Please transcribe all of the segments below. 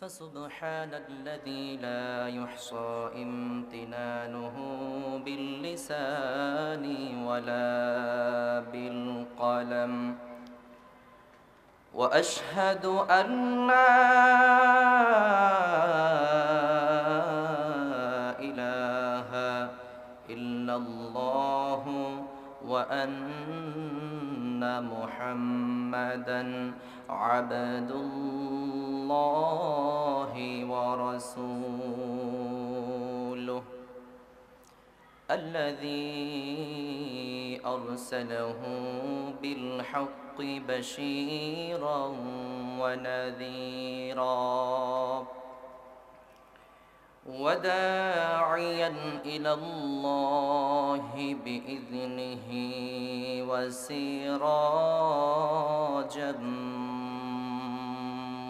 فسبحان الذي لا يحصى امتنانه باللسان ولا بالقلم واشهد ان لا اله الا الله وان محمدا عبد الله ورسوله الذي أرسله بالحق بشيرا ونذيرا وداعيا إلى الله بإذنه وسراجا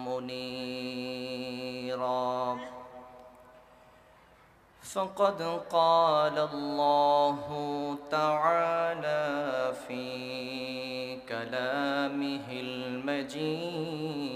منيرا فقد قال الله تعالى في كلامه المجيد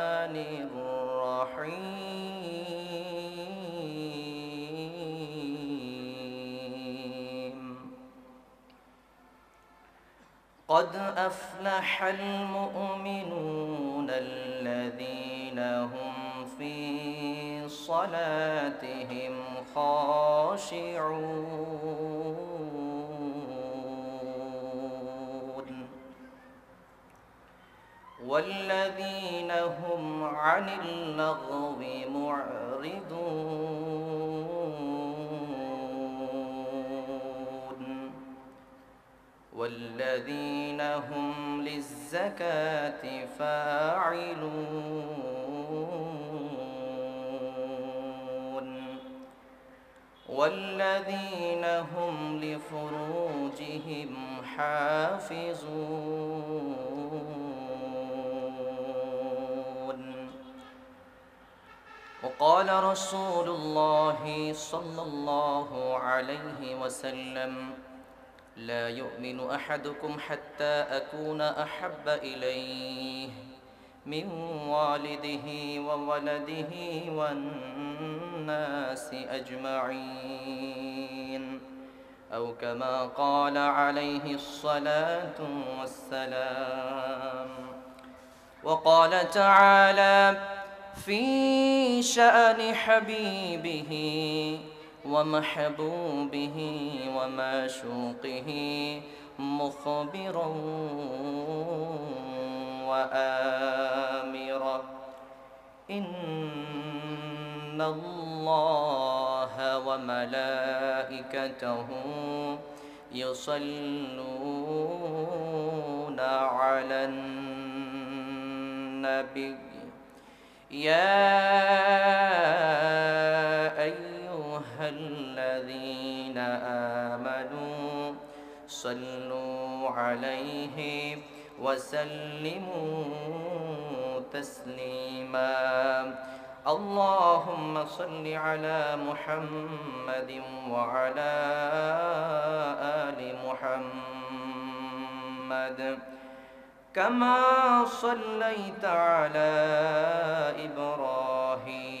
قد أفلح المؤمنون الذين هم في صلاتهم خاشعون والذين هم عن اللغو معرضون والذين هم للزكاة فاعلون والذين هم لفروجهم حافظون وقال رسول الله صلى الله عليه وسلم لا يؤمن احدكم حتى اكون احب اليه من والده وولده والناس اجمعين او كما قال عليه الصلاه والسلام وقال تعالى في شان حبيبه ومحبوبه ومعشوقه مخبرا وآمرا إن الله وملائكته يصلون على النبي يا آمنوا صلوا عليه وسلموا تسليما اللهم صل على محمد وعلى آل محمد كما صليت على إبراهيم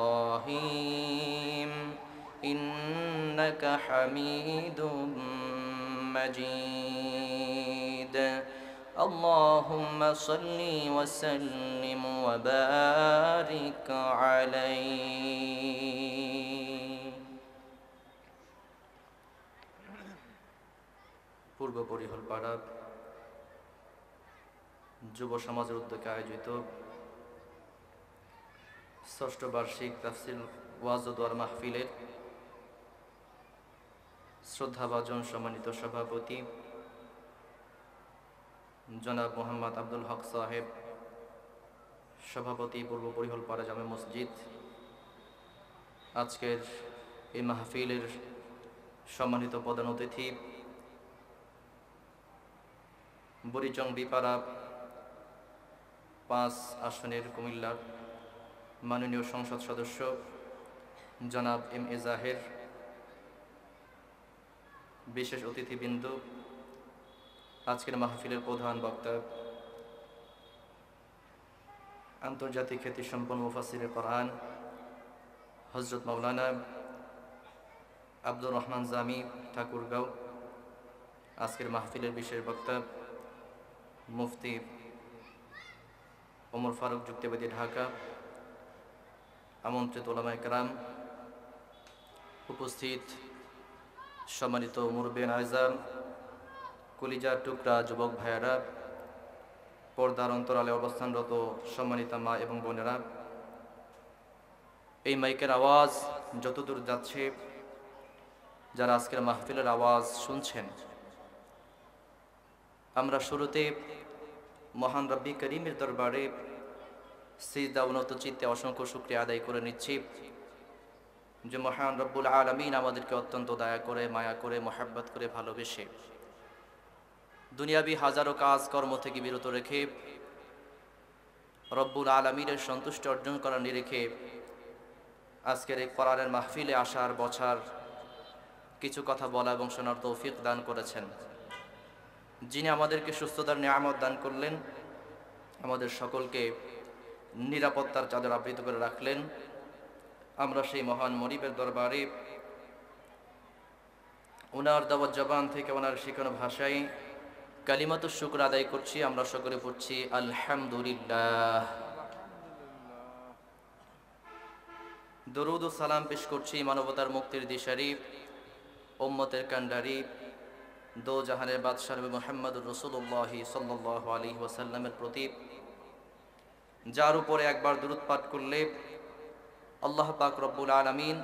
إنك حميد مجيد اللهم صل وسلم وبارك عليه পূর্ব পরিহল পাড়া যুব সমাজের উদ্যোগে আয়োজিত ষষ্ঠ বার্ষিক তাফসিল ওয়াজদোয়ার মাহফিলের শ্রদ্ধাভাজন সম্মানিত সভাপতি জনাব মোহাম্মদ আব্দুল হক সাহেব সভাপতি পূর্ব পরিহলপাড়া জামে মসজিদ আজকের এই মাহফিলের সম্মানিত প্রধান অতিথি বুড়িচং বিপাড়া পাঁচ আসনের কুমিল্লার মাননীয় সংসদ সদস্য জনাব এম এ জাহের বিশেষ অতিথিবৃন্দ আজকের মাহফিলের প্রধান বক্তা আন্তর্জাতিক খ্যাতি সম্পন্ন মুফাসির কোরআন হজরত মৌলানা আব্দুর রহমান জামি ঠাকুরগাঁও আজকের মাহফিলের বিশেষ বক্তা মুফতি ওমর ফারুক যুক্তিবাদী ঢাকা আমন্ত্রিত ওলামায় কারাম উপস্থিত সম্মানিত মুরবেন আজাম কলিজার টুকরা যুবক ভাইয়ারা পর্দার অন্তরালে অবস্থানরত সম্মানিতা মা এবং বোনেরা এই মাইকের আওয়াজ যতদূর যাচ্ছে যারা আজকের মাহফিলের আওয়াজ শুনছেন আমরা শুরুতে মহান রব্বি করিমের দরবারে সিজদা উন্নত চিত্তে অসংখ্য শুক্রিয়া আদায় করে নিচ্ছি যে মহান রব্বুল আলমিন আমাদেরকে অত্যন্ত দয়া করে মায়া করে মোহাব্বত করে ভালোবেসে দুনিয়াবি হাজারো কাজ কর্ম থেকে বিরত রেখে রব্বুল আলমিনের সন্তুষ্টি অর্জন করার নিরেখে আজকের এই করারের মাহফিলে আসার বছর কিছু কথা বলা এবং শোনার তৌফিক দান করেছেন যিনি আমাদেরকে সুস্থতার নিয়ামত দান করলেন আমাদের সকলকে নিরাপত্তার চাদর আবৃত করে রাখলেন আমরা সেই মহান মরিবের দরবারে ওনার দাবত জবান থেকে ওনার শেখানো ভাষায় কালিমাত শুক্র আদায় করছি আমরা সকলে পড়ছি আলহামদুলিল্লাহ দরুদ ও সালাম পেশ করছি মানবতার মুক্তির দিশারি ওম্মতের কান্ডারি দো জাহানের বাদশাহ মোহাম্মদ রসুল্লাহি সাল্লাহ আলী ওয়াসাল্লামের প্রতি যার উপরে একবার দূরত পাঠ করলে আল্লাহ পাক রব্বুল আলমিন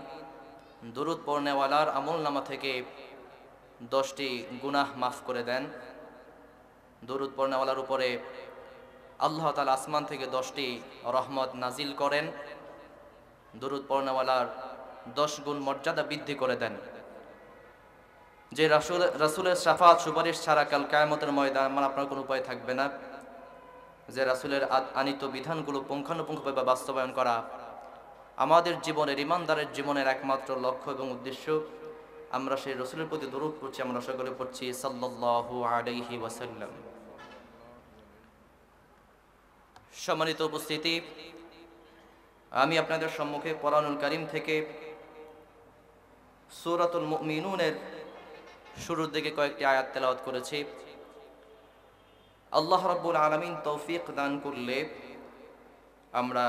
দুরুদ পর্নেওয়ালার আমল নামা থেকে দশটি গুনাহ মাফ করে দেন দুরুদ পর্নেওয়ালার উপরে আল্লাহ তালা আসমান থেকে দশটি রহমত নাজিল করেন দুরুদ পর্নেওয়ালার দশ গুণ মর্যাদা বৃদ্ধি করে দেন যে রাসুল রাসুলের সাফাত সুপারিশ ছাড়া কাল কায়ামতের ময়দান আমার আপনার কোনো উপায় থাকবে না যে রাসুলের আনিত বিধানগুলো পুঙ্খানুপুঙ্খভাবে বাস্তবায়ন করা আমাদের জীবনের ইমানদারের জীবনের একমাত্র লক্ষ্য এবং উদ্দেশ্য আমরা সেই রসুলের প্রতি দরুদ করছি আমরা সকলে পড়ছি সাল্লাহ আলহি ওয়াসাল্লাম সম্মানিত উপস্থিতি আমি আপনাদের সম্মুখে পরানুল করিম থেকে সুরাতুল মিনুনের শুরুর দিকে কয়েকটি আয়াত তেলাওয়াত করেছি আল্লাহ রব্বুল আলমিন তৌফিক দান করলে আমরা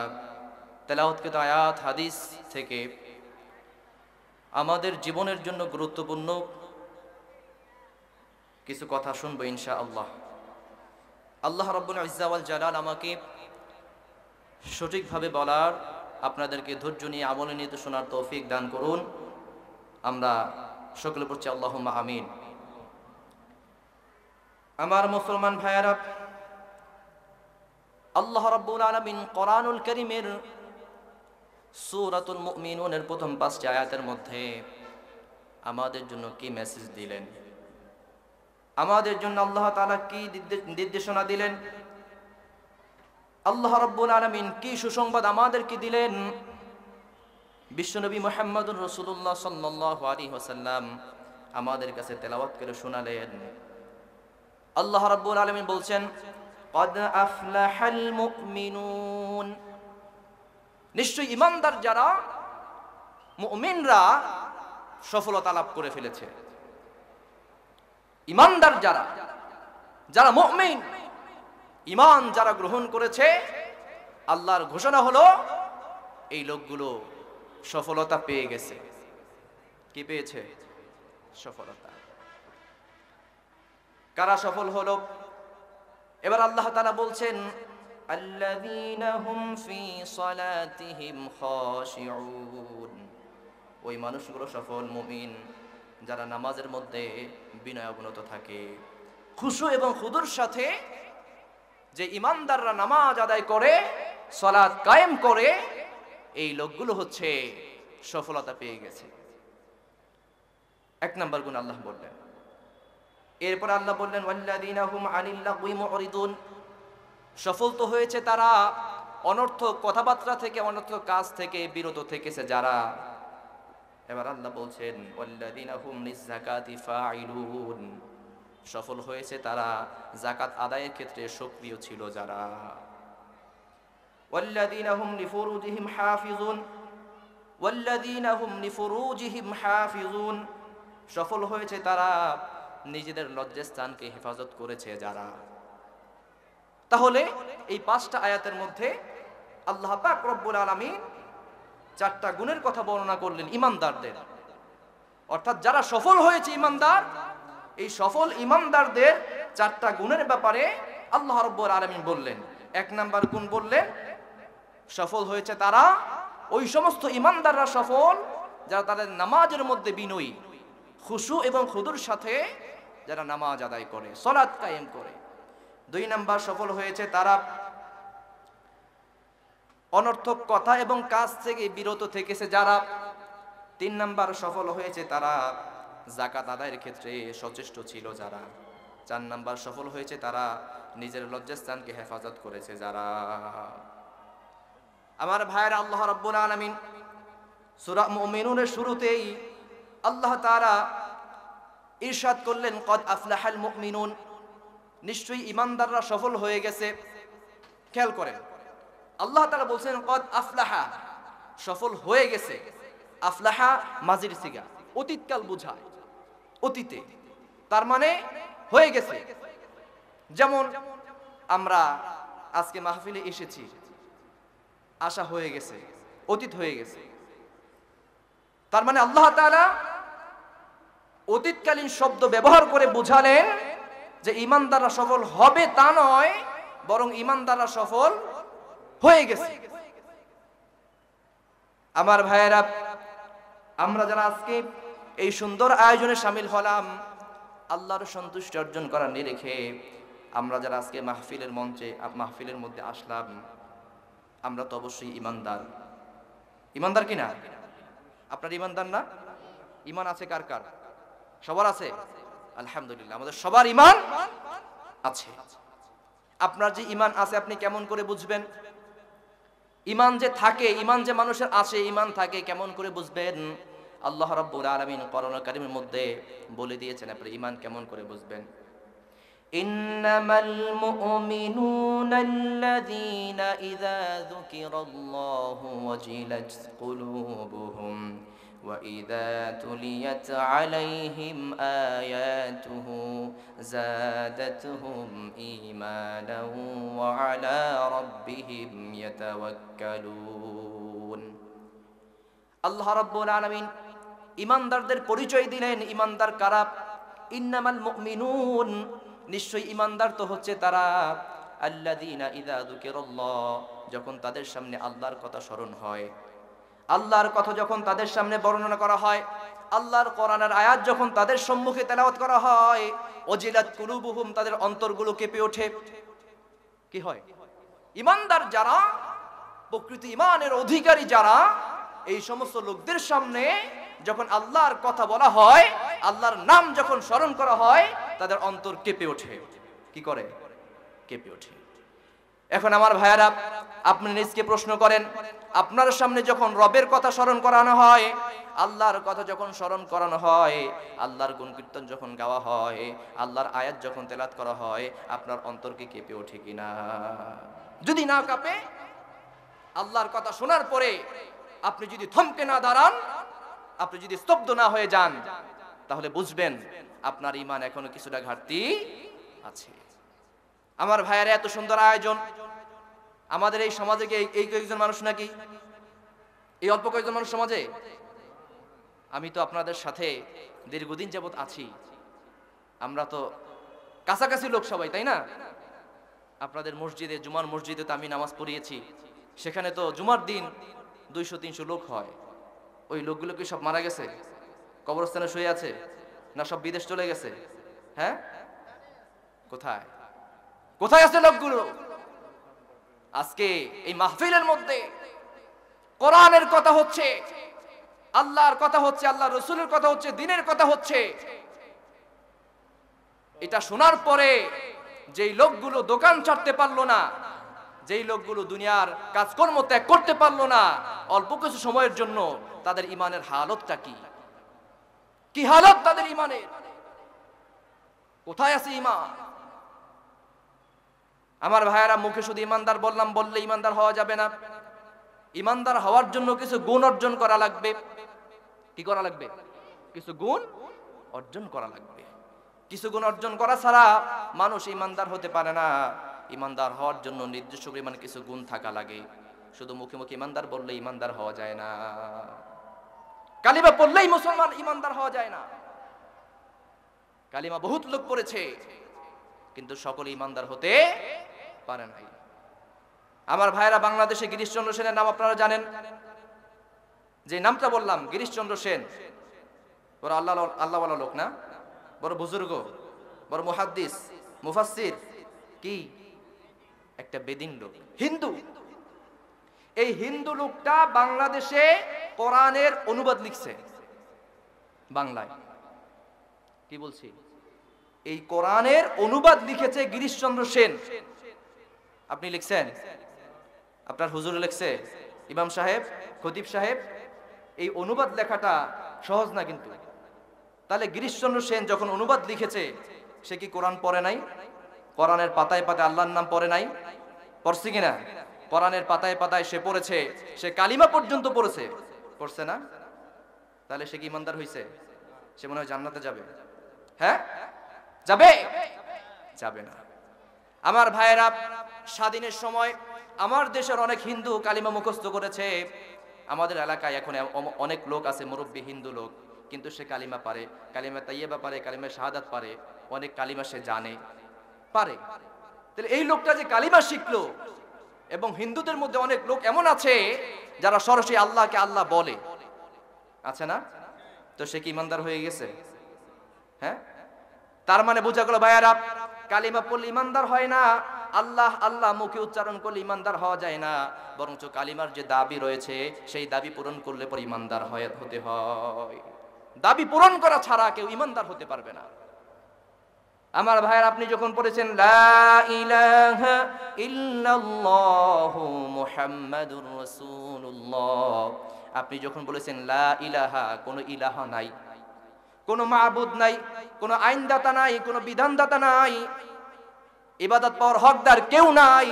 তেলাওয়াতকৃত আয়াত হাদিস থেকে আমাদের জীবনের জন্য গুরুত্বপূর্ণ কিছু কথা শুনবো ইনশা আল্লাহ আল্লাহ রব ইজাওয়াল জালাল আমাকে সঠিকভাবে বলার আপনাদেরকে ধৈর্য নিয়ে আমলে নিতে শোনার তৌফিক দান করুন আমরা সকলে পড়ছি আল্লাহ আমিন আমার মুসলমান ভাইয়ারা আল্লাহ রব্বুল আলমিন করানুল করিমের সুরাতুল মুমিনুনের প্রথম পাঁচটি আয়াতের মধ্যে আমাদের জন্য কি মেসেজ দিলেন আমাদের জন্য আল্লাহ তালা কি নির্দেশনা দিলেন আল্লাহ রব্বুল আলমিন কি সুসংবাদ আমাদের কি দিলেন বিশ্বনবী মোহাম্মদুর রসুল্লাহ সাল্লাহ আলী হাসাল্লাম আমাদের কাছে তেলাওয়াত করে শোনালেন আল্লাহ রব্বুল আলমিন বলছেন قد أفلح المؤمنون নিশ্চয়ই ইমানদার যারা মুমিনরা সফলতা লাভ করে ফেলেছে ইমানদার যারা যারা মুমিন ইমান যারা গ্রহণ করেছে আল্লাহর ঘোষণা হলো এই লোকগুলো সফলতা পেয়ে গেছে কি পেয়েছে সফলতা কারা সফল হলো এবার আল্লাহ তারা বলছেন الذين هم في صلاتهم خاشعون ওই মানুষগুলো সফল মুমিন যারা নামাজের মধ্যে বিনয় অবনত থাকে খুশু এবং খুদুর সাথে যে ইমানদাররা নামাজ আদায় করে সলাদ কায়েম করে এই লোকগুলো হচ্ছে সফলতা পেয়ে গেছে এক নম্বর গুণ আল্লাহ বললেন এরপর আল্লাহ বললেন সফল তো হয়েছে তারা অনর্থ কথাবার্তা থেকে অনর্থক কাজ থেকে বিরত থেকেছে যারা এবার আল্লাহ বলছেন সফল হয়েছে তারা জাকাত আদায়ের ক্ষেত্রে সক্রিয় ছিল যারা সফল হয়েছে তারা নিজেদের লজ্জাস্থানকে হেফাজত করেছে যারা তাহলে এই পাঁচটা আয়াতের মধ্যে আল্লাহ পাক রব্বুল আলমী চারটা গুণের কথা বর্ণনা করলেন ইমানদারদের অর্থাৎ যারা সফল হয়েছে ইমানদার এই সফল ইমানদারদের চারটা গুণের ব্যাপারে আল্লাহ রব্বুল আলমী বললেন এক নাম্বার গুণ বললেন সফল হয়েছে তারা ওই সমস্ত ইমানদাররা সফল যারা তাদের নামাজের মধ্যে বিনয়ী খুশু এবং খুদুর সাথে যারা নামাজ আদায় করে সলাৎ কায়েম করে দুই নাম্বার সফল হয়েছে তারা অনর্থক কথা এবং কাজ থেকে বিরত থেকেছে যারা তিন নাম্বার সফল হয়েছে তারা জাকাত আদায়ের ক্ষেত্রে সচেষ্ট ছিল যারা চার নাম্বার সফল হয়েছে তারা নিজের লজ্জাস্থানকে হেফাজত করেছে যারা আমার ভাইয়ের আল্লাহ রব্বুল আলমিন সুরা মেনুনের শুরুতেই আল্লাহ তারা ইরশাদ করলেন কদ আফলাহাল মিনুন নিশ্চয়ই ইমানদাররা সফল হয়ে গেছে খেয়াল করেন আল্লাহ তারা বলছেন কদ আফলাহা সফল হয়ে গেছে আফলাহা মাজির সিগা অতীতকাল বুঝায় অতীতে তার মানে হয়ে গেছে যেমন আমরা আজকে মাহফিলে এসেছি আশা হয়ে গেছে অতীত হয়ে গেছে তার মানে আল্লাহ তারা অতীতকালীন শব্দ ব্যবহার করে বুঝালেন যে ইমানদাররা সফল হবে তা নয় বরং ইমানদাররা সফল হয়ে গেছে আমার ভাইয়েরা আমরা যারা আজকে এই সুন্দর আয়োজনে সামিল হলাম আল্লাহর সন্তুষ্টি অর্জন করার নিরেখে আমরা যারা আজকে মাহফিলের মঞ্চে মাহফিলের মধ্যে আসলাম আমরা তো অবশ্যই ইমানদার ইমানদার কিনা আপনার ইমানদার না ইমান আছে কার কার সবার আছে আলহামদুলিল্লাহ আমাদের সবার ইমান আছে আপনার যে ইমান আছে আপনি কেমন করে বুঝবেন ইমান যে থাকে ইমান যে মানুষের আছে ইমান থাকে কেমন করে বুঝবেন আল্লাহ রাব্বুল আলামিন করোনা কারিমের মধ্যে বলে দিয়েছেন আপনি ইমান কেমন করে বুঝবেন إنما المؤمنون الذين إذا ذكر الله وجلت قلوبهم وإذا تليت عليهم آياته زادتهم إيمانا وعلى ربهم يتوكلون الله رب العالمين ইমানদারদের পরিচয় দিলেন ইমানদার কারা ইন্নামাল মুমিনুন নিশ্চয়ই ইমানদার তো হচ্ছে তারা আল্লাদিনা ইদা দুকের যখন তাদের সামনে আল্লাহর কথা স্মরণ হয় আল্লাহর কথা যখন তাদের সামনে বর্ণনা করা হয় আল্লাহর কোরআনের আয়াত যখন তাদের সম্মুখে তেলাওয়াত করা হয় অজিলাত কুলুবুহুম তাদের অন্তরগুলো কেঁপে ওঠে কি হয় ইমানদার যারা প্রকৃতি ইমানের অধিকারী যারা এই সমস্ত লোকদের সামনে যখন আল্লাহর কথা বলা হয় আল্লাহর নাম যখন স্মরণ করা হয় তাদের অন্তর কেঁপে ওঠে কি করে কেঁপে ওঠে এখন আমার ভাইয়ারা আপনি নিজকে প্রশ্ন করেন আপনার সামনে যখন রবের কথা স্মরণ করানো হয় আল্লাহর কথা যখন স্মরণ করানো হয় আল্লাহর গুণ কীর্তন যখন গাওয়া হয় আল্লাহর আয়াত যখন তেলাত করা হয় আপনার অন্তরকে কেঁপে ওঠে কিনা যদি না কাঁপে আল্লাহর কথা শোনার পরে আপনি যদি থমকে না দাঁড়ান আপনি যদি স্তব্ধ না হয়ে যান তাহলে বুঝবেন আপনার ইমান এখনো কিছুটা ঘাটতি আছে আমার ভাইয়েরা এত সুন্দর আয়োজন আমাদের এই সমাজে কি এই কয়েকজন মানুষ নাকি এই অল্প কয়েকজন মানুষ সমাজে আমি তো আপনাদের সাথে দীর্ঘদিন যাবৎ আছি আমরা তো কাছাকাছি লোক সবাই তাই না আপনাদের মসজিদে জুমার মসজিদে তো আমি নামাজ পড়িয়েছি সেখানে তো জুমার দিন দুইশো তিনশো লোক হয় ওই লোকগুলো কি সব মারা গেছে কবরস্থানে শুয়ে আছে না সব বিদেশ চলে গেছে হ্যাঁ কোথায় কোথায় আছে লোকগুলো আজকে এই মাহফিলের মধ্যে কোরআনের কথা হচ্ছে আল্লাহর কথা হচ্ছে আল্লাহ রসুলের কথা হচ্ছে দিনের কথা হচ্ছে এটা শোনার পরে যেই লোকগুলো দোকান ছাড়তে পারলো না যেই লোকগুলো দুনিয়ার কাজকর্ম ত্যাগ করতে পারলো না অল্প কিছু সময়ের জন্য তাদের ইমানের হালতটা কি কি হালত তাদের ইমানের কোথায় আছে ইমান আমার ভাইয়েরা মুখে শুধু ইমানদার বললাম বললে ইমানদার হওয়া যাবে না ইমানদার হওয়ার জন্য কিছু গুণ অর্জন করা লাগবে কি করা লাগবে কিছু গুণ অর্জন করা লাগবে কিছু গুণ অর্জন করা ছাড়া মানুষ ইমানদার হতে পারে না ইমানদার হওয়ার জন্য নির্দিষ্ট পরিমাণ কিছু গুণ থাকা লাগে শুধু মুখে মুখে ইমানদার বললে ইমানদার হওয়া যায় না কালিমা পড়লেই মুসলমান ইমানদার হওয়া যায় না কালিমা বহুত লোক পড়েছে কিন্তু সকলে ইমানদার হতে পারে নাই আমার ভাইরা বাংলাদেশে গিরিশচন্দ্র সেনের নাম আপনারা জানেন যে নামটা বললাম গিরিশচন্দ্র সেন বড় আল্লাহ আল্লাহওয়ালা লোক না বড় বুজুর্গ বড় মুহাদ্দিস মুফাসির কি একটা বেদিন লোক হিন্দু এই হিন্দু লোকটা বাংলাদেশে কোরআনের অনুবাদ লিখছে বাংলায় কি বলছি এই কোরআনের অনুবাদ লিখেছে গিরিশচন্দ্র সেন আপনি লিখছেন আপনার হুজুর লিখছে ইমাম সাহেব খতিব সাহেব এই অনুবাদ লেখাটা সহজ না কিন্তু তাহলে গিরিশচন্দ্র সেন যখন অনুবাদ লিখেছে সে কি কোরআন পড়ে নাই কোরআনের পাতায় পাতায় আল্লাহর নাম পড়ে নাই পড়ছে কিনা কোরআনের পাতায় পাতায় সে পড়েছে সে কালিমা পর্যন্ত পড়েছে পড়ছে না তাহলে সে কি ইমানদার হয়েছে সে মনে হয় জান্নাতে যাবে হ্যাঁ যাবে যাবে না আমার ভাইয়েরা স্বাধীনের সময় আমার দেশের অনেক হিন্দু কালিমা মুখস্থ করেছে আমাদের এলাকায় এখন অনেক লোক আছে মুরব্বী হিন্দু লোক কিন্তু সে কালিমা পারে কালিমা তাইয়েবা পারে কালিমা শাহাদাত পারে অনেক কালিমা সে জানে পারে তাহলে এই লোকটা যে কালিমা শিখলো এবং হিন্দুদের মধ্যে অনেক লোক এমন আছে যারা সরাসরি আল্লাহকে আল্লাহ বলে আছে না তো সে কি ইমানদার হয়ে গেছে হ্যাঁ তার মানে বোঝা গেল ভাইয়ারা কালিমা পড়লে ইমানদার হয় না আল্লাহ আল্লাহ মুখে উচ্চারণ করলে ইমানদার হওয়া যায় না বরঞ্চ কালিমার যে দাবি রয়েছে সেই দাবি পূরণ করলে পর ইমানদার হয় হতে হয় দাবি পূরণ করা ছাড়া কেউ ইমানদার হতে পারবে না আমার ভাইয়ের আপনি যখন পড়েছেন লা আপনি যখন বলেছেন লা ইলাহা কোনো ইলাহা নাই কোনো মাহবুদ নাই কোনো আইনদাতা নাই কোনো বিধানদাতা নাই ইবাদত পাওয়ার হকদার কেউ নাই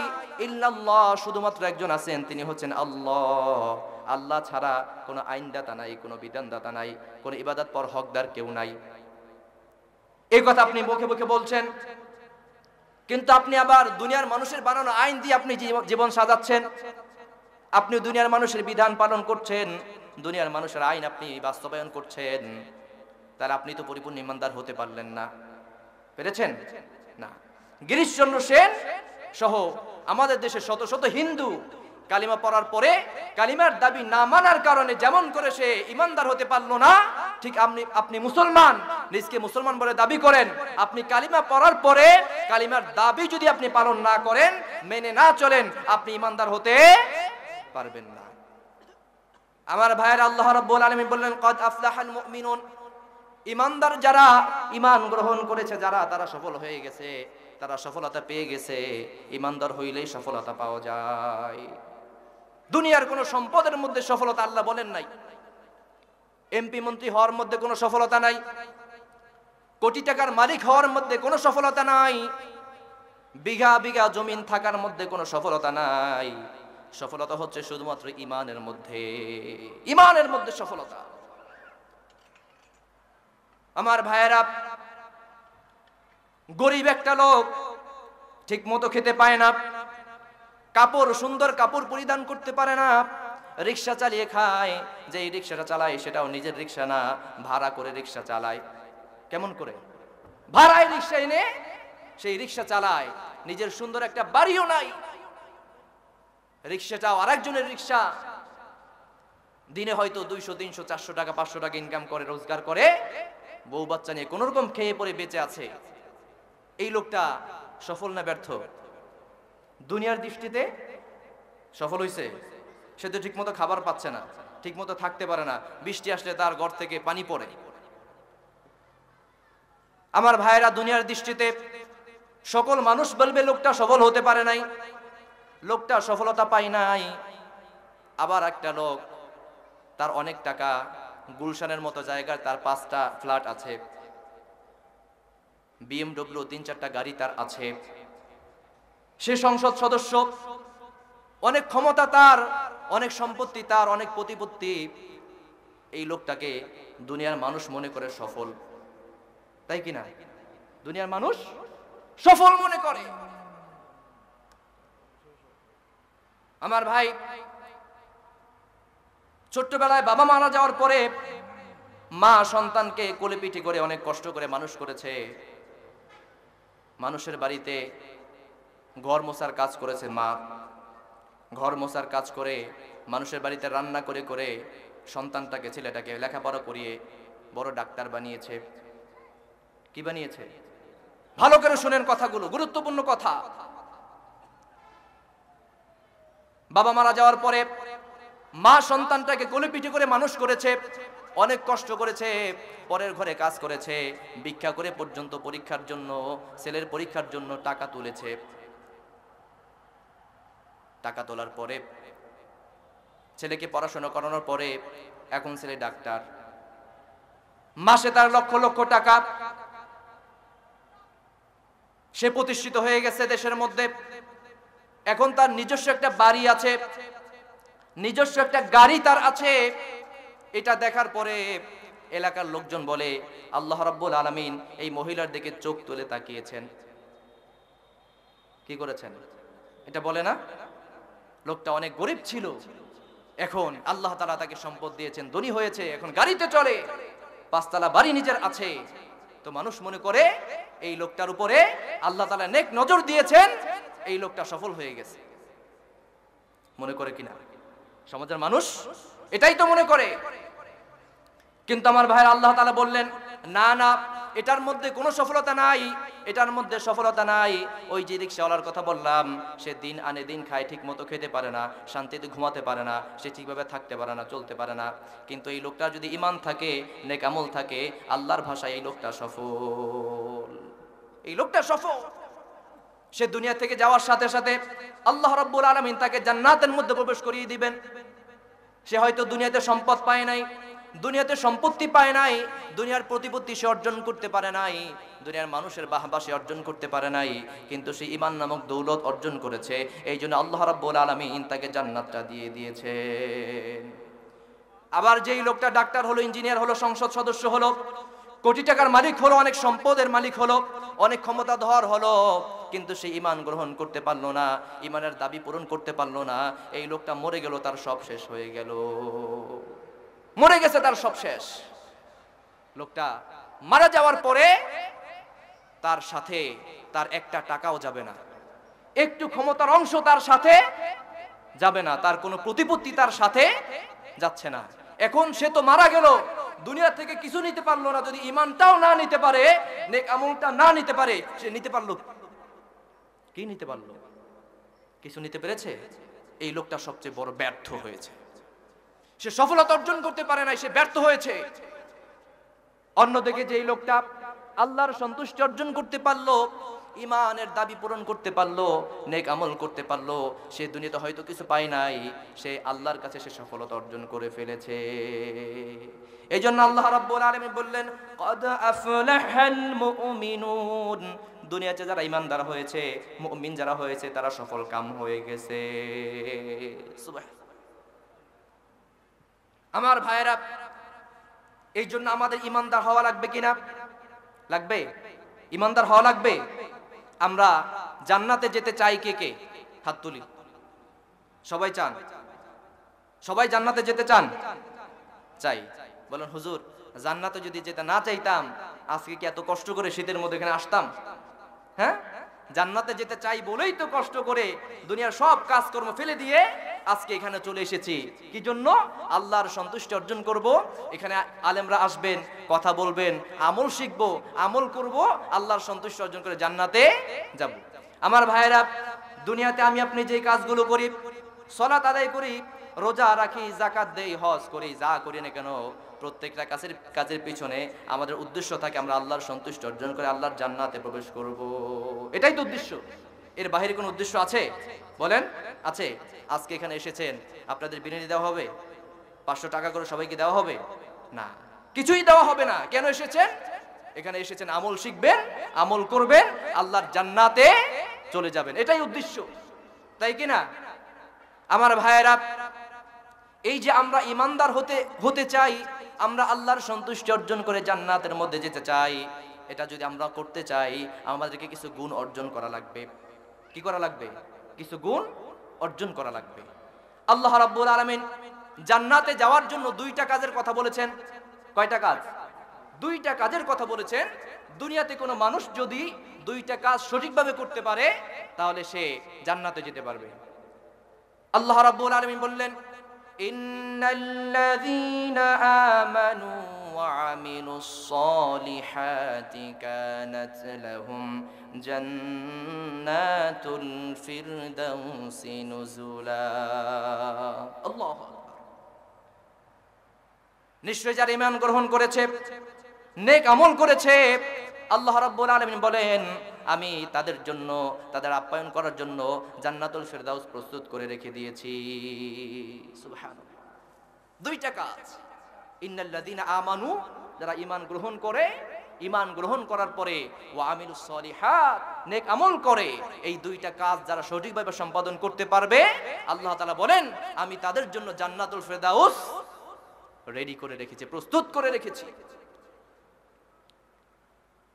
ইল্লাল্লাহ শুধুমাত্র একজন আছেন তিনি হচ্ছেন আল্লাহ আল্লাহ ছাড়া কোনো আইনদাতা নাই কোনো বিধানদাতা নাই কোনো ইবাদত পর হকদার কেউ নাই এই কথা আপনি মুখে মুখে বলছেন কিন্তু আপনি আবার দুনিয়ার মানুষের বানানো আইন দিয়ে আপনি জীবন সাজাচ্ছেন আপনি দুনিয়ার মানুষের বিধান পালন করছেন দুনিয়ার মানুষের আইন আপনি বাস্তবায়ন করছেন তাহলে আপনি তো পরিপূর্ণ ইমানদার হতে পারলেন না পেরেছেন না গিরিশচন্দ্র সেন সহ আমাদের দেশে শত শত হিন্দু কালিমা পড়ার পরে কালিমার দাবি না মানার কারণে যেমন করে সে ইমানদার হতে পারলো না ঠিক আপনি আপনি মুসলমান নিজকে মুসলমান বলে দাবি করেন আপনি কালিমা পড়ার পরে কালিমার দাবি যদি আপনি পালন না করেন মেনে না চলেন আপনি ইমানদার হতে পারবেন না আমার ভাইয়ের আল্লাহ রব্বুল আলমী বললেন কদ আফলাহাল মুমিনুন ইমানদার যারা ইমান গ্রহণ করেছে যারা তারা সফল হয়ে গেছে তারা সফলতা পেয়ে গেছে ইমানদার হইলেই সফলতা পাওয়া যায় দুনিয়ার কোনো সম্পদের মধ্যে সফলতা আল্লাহ বলেন নাই এমপি মন্ত্রী হওয়ার মধ্যে কোনো সফলতা নাই কোটি টাকার মালিক হওয়ার মধ্যে কোনো সফলতা নাই বিঘা বিঘা জমিন থাকার মধ্যে কোনো সফলতা নাই সফলতা হচ্ছে শুধুমাত্র ইমানের মধ্যে ইমানের মধ্যে সফলতা আমার ভাইয়েরা গরিব একটা লোক ঠিক মতো খেতে পায় না কাপড় সুন্দর কাপড় পরিধান করতে পারে না রিক্সা চালিয়ে খায় যে রিক্সাটা চালায় সেটাও নিজের রিক্সা না ভাড়া করে রিক্সা চালায় কেমন করে ভাড়ায় রিক্সা এনে সেই রিক্সা চালায় নিজের সুন্দর একটা বাড়িও নাই রিক্সাটাও আরেকজনের রিক্সা দিনে হয়তো দুইশো তিনশো চারশো টাকা পাঁচশো টাকা ইনকাম করে রোজগার করে বউ বাচ্চা নিয়ে কোনোরকম রকম খেয়ে পরে বেঁচে আছে এই লোকটা সফল না ব্যর্থ দুনিয়ার দৃষ্টিতে সফল হয়েছে সে তো ঠিকমতো খাবার পাচ্ছে না ঠিকমতো থাকতে পারে না বৃষ্টি আসলে তার ঘর থেকে পানি পড়ে আমার ভাইয়েরা দুনিয়ার দৃষ্টিতে সকল মানুষ বলবে লোকটা সফল হতে পারে নাই লোকটা সফলতা পায় নাই আবার একটা লোক তার অনেক টাকা গুলশানের মতো জায়গায় তার পাঁচটা ফ্ল্যাট আছে বিএমডব্লিউ তিন চারটা গাড়ি তার আছে সে সংসদ সদস্য অনেক ক্ষমতা তার অনেক সম্পত্তি তার অনেক প্রতিপত্তি এই লোকটাকে দুনিয়ার মানুষ মনে করে সফল তাই কি না দুনিয়ার মানুষ সফল মনে করে আমার ভাই ছোট্টবেলায় বাবা মারা যাওয়ার পরে মা সন্তানকে কোলে পিঠে করে অনেক কষ্ট করে মানুষ করেছে মানুষের বাড়িতে ঘর মোসার কাজ করেছে মা ঘর মোসার কাজ করে মানুষের বাড়িতে রান্না করে করে সন্তানটাকে ছেলেটাকে লেখাপড়া করিয়ে বড় ডাক্তার বানিয়েছে কি বানিয়েছে ভালো করে শোনেন কথাগুলো গুরুত্বপূর্ণ কথা বাবা মারা যাওয়ার পরে মা সন্তানটাকে কোলে পিঠে করে মানুষ করেছে অনেক কষ্ট করেছে পরের ঘরে কাজ করেছে ভিক্ষা করে পর্যন্ত পরীক্ষার জন্য ছেলের পরীক্ষার জন্য টাকা তুলেছে টাকা তোলার পরে ছেলেকে পড়াশোনা করানোর পরে এখন ছেলে ডাক্তার মাসে তার লক্ষ লক্ষ টাকা সে প্রতিষ্ঠিত হয়ে গেছে দেশের মধ্যে এখন তার নিজস্ব একটা বাড়ি আছে নিজস্ব একটা গাড়ি তার আছে এটা দেখার পরে এলাকার লোকজন বলে আল্লাহ রাব্বুল আলমিন এই মহিলার দিকে চোখ তুলে তাকিয়েছেন কি করেছেন এটা বলে না লোকটা অনেক গরিব ছিল এখন আল্লাহ তালা তাকে সম্পদ দিয়েছেন ধনী হয়েছে এখন গাড়িতে চলে পাঁচতলা বাড়ি নিজের আছে তো মানুষ মনে করে এই লোকটার উপরে আল্লাহ তালা নেক নজর দিয়েছেন এই লোকটা সফল হয়ে গেছে মনে করে কিনা সমাজের মানুষ এটাই তো মনে করে কিন্তু আমার ভাই আল্লাহ তালা বললেন না না এটার মধ্যে কোনো সফলতা নাই এটার মধ্যে সফলতা নাই ওই যে রিক্সাওয়ালার কথা বললাম সে দিন আনে দিন খায় ঠিক মতো খেতে পারে না শান্তিতে ঘুমাতে পারে না সে ঠিকভাবে থাকতে পারে না চলতে পারে না কিন্তু এই লোকটা যদি ইমান থাকে নেকামল থাকে আল্লাহর ভাষায় এই লোকটা সফল এই লোকটা সফল সে দুনিয়া থেকে যাওয়ার সাথে সাথে আল্লাহ রব্বুল আলমিন তাকে জান্নাতের মধ্যে প্রবেশ করিয়ে দিবেন সে হয়তো দুনিয়াতে সম্পদ পায় নাই দুনিয়াতে সম্পত্তি পায় নাই দুনিয়ার প্রতিপত্তি সে অর্জন করতে পারে নাই দুনিয়ার মানুষের বাহবা সে অর্জন করতে পারে নাই কিন্তু সে ইমান নামক দৌলত অর্জন করেছে এই জন্য আল্লাহ রব্বুল আলমিন তাকে জান্নাতটা দিয়ে দিয়েছে আবার যেই লোকটা ডাক্তার হলো ইঞ্জিনিয়ার হলো সংসদ সদস্য হলো কোটি টাকার মালিক হলো অনেক সম্পদের মালিক হলো অনেক ক্ষমতাধর হলো কিন্তু সে ইমান গ্রহণ করতে পারলো না ইমানের দাবি পূরণ করতে পারলো না এই লোকটা মরে গেল তার সব শেষ হয়ে গেল মরে গেছে তার সব শেষ লোকটা মারা যাওয়ার পরে তার সাথে তার একটা টাকাও যাবে না একটু ক্ষমতার অংশ তার সাথে যাবে না তার কোনো প্রতিপত্তি তার সাথে যাচ্ছে না এখন সে তো মারা গেল দুনিয়া থেকে কিছু নিতে পারলো না যদি ইমানটাও না নিতে পারে আমলটা না নিতে পারে সে নিতে পারলো কে নিতে পারলো কিছু নিতে পেরেছে এই লোকটা সবচেয়ে বড় ব্যর্থ হয়েছে সে সফলতা অর্জন করতে পারে নাই সে ব্যর্থ হয়েছে অন্যদিকে যে লোকটা আল্লাহর সন্তুষ্টি অর্জন করতে পারলো ইমানের দাবি পূরণ করতে পারলো নেক আমল করতে পারলো সে দুনিয়াতে হয়তো কিছু পায় নাই সে আল্লাহর কাছে সে সফলতা অর্জন করে ফেলেছে এই জন্য আল্লাহ রাব্বুল আলামিন বললেন কদ আফলাহাল মুমিনুন দুনিয়াতে যারা ইমানদার হয়েছে মুমিন যারা হয়েছে তারা সফল কাম হয়ে গেছে আমার ভাইরা এই জন্য আমাদের ইমানদার হওয়া লাগবে কিনা লাগবে ইমানদার হওয়া লাগবে আমরা জান্নাতে যেতে চাই কে কে হাত তুলি সবাই চান সবাই জান্নাতে যেতে চান চাই বলেন হুজুর জান্নাতে যদি যেতে না চাইতাম আজকে কি এত কষ্ট করে শীতের মধ্যে এখানে আসতাম হ্যাঁ জান্নাতে যেতে চাই বলেই তো কষ্ট করে দুনিয়ার সব কাজকর্ম ফেলে দিয়ে আজকে এখানে চলে এসেছি কি জন্য আল্লাহর সন্তুষ্টি অর্জন করব এখানে আলেমরা আসবেন কথা বলবেন আমল শিখব আমল করব আল্লাহর সন্তুষ্টি অর্জন করে জান্নাতে যাব আমার ভাইয়েরা দুনিয়াতে আমি আপনি যে কাজগুলো করি সলাত আদায় করি রোজা রাখি জাকাত দেই হজ করি যা করি না কেন প্রত্যেকটা কাজের কাজের পিছনে আমাদের উদ্দেশ্য থাকে আমরা আল্লাহর সন্তুষ্ট অর্জন করে আল্লাহর জান্নাতে প্রবেশ করব এটাই তো উদ্দেশ্য এর বাহিরে কোনো উদ্দেশ্য আছে বলেন আছে আজকে এখানে এসেছেন আপনাদের বিনিয়োগ দেওয়া হবে পাঁচশো টাকা করে সবাইকে দেওয়া হবে না কিছুই দেওয়া হবে না কেন এসেছেন এখানে এসেছেন আমল শিখবেন আমল করবেন আল্লাহর জান্নাতে চলে যাবেন এটাই উদ্দেশ্য তাই কিনা আমার ভাইয়েরা এই যে আমরা ইমানদার হতে হতে চাই আমরা আল্লাহর সন্তুষ্টি অর্জন করে জান্নাতের মধ্যে যেতে চাই এটা যদি আমরা করতে চাই আমাদেরকে কিছু গুণ অর্জন করা লাগবে কি করা লাগবে কিছু গুণ অর্জন করা লাগবে আল্লাহ রাব্বুল আলমিন জান্নাতে যাওয়ার জন্য দুইটা কাজের কথা বলেছেন কয়টা কাজ দুইটা কাজের কথা বলেছেন দুনিয়াতে কোনো মানুষ যদি দুইটা কাজ সঠিকভাবে করতে পারে তাহলে সে জান্নাতে যেতে পারবে আল্লাহ রাব্বুল আলমিন বললেন إن الذين آمنوا وعملوا الصالحات كانت لهم جنات الفردوس نزلا الله নিশ্চয় যারা ইমান গ্রহণ করেছে নেক আমল করেছে আল্লাহ রাব্বুল আলামিন বলেন আমি তাদের জন্য তাদের আপ্যায়ন করার জন্য জান্নাতুল ফেরদাউস প্রস্তুত করে রেখে দিয়েছি দুইটা কাজ ইন্দিন আমানু যারা ইমান গ্রহণ করে ইমান গ্রহণ করার পরে ও আমিল সলিহাত নেক আমল করে এই দুইটা কাজ যারা সঠিকভাবে সম্পাদন করতে পারবে আল্লাহ তালা বলেন আমি তাদের জন্য জান্নাতুল ফেরদাউস রেডি করে রেখেছি প্রস্তুত করে রেখেছি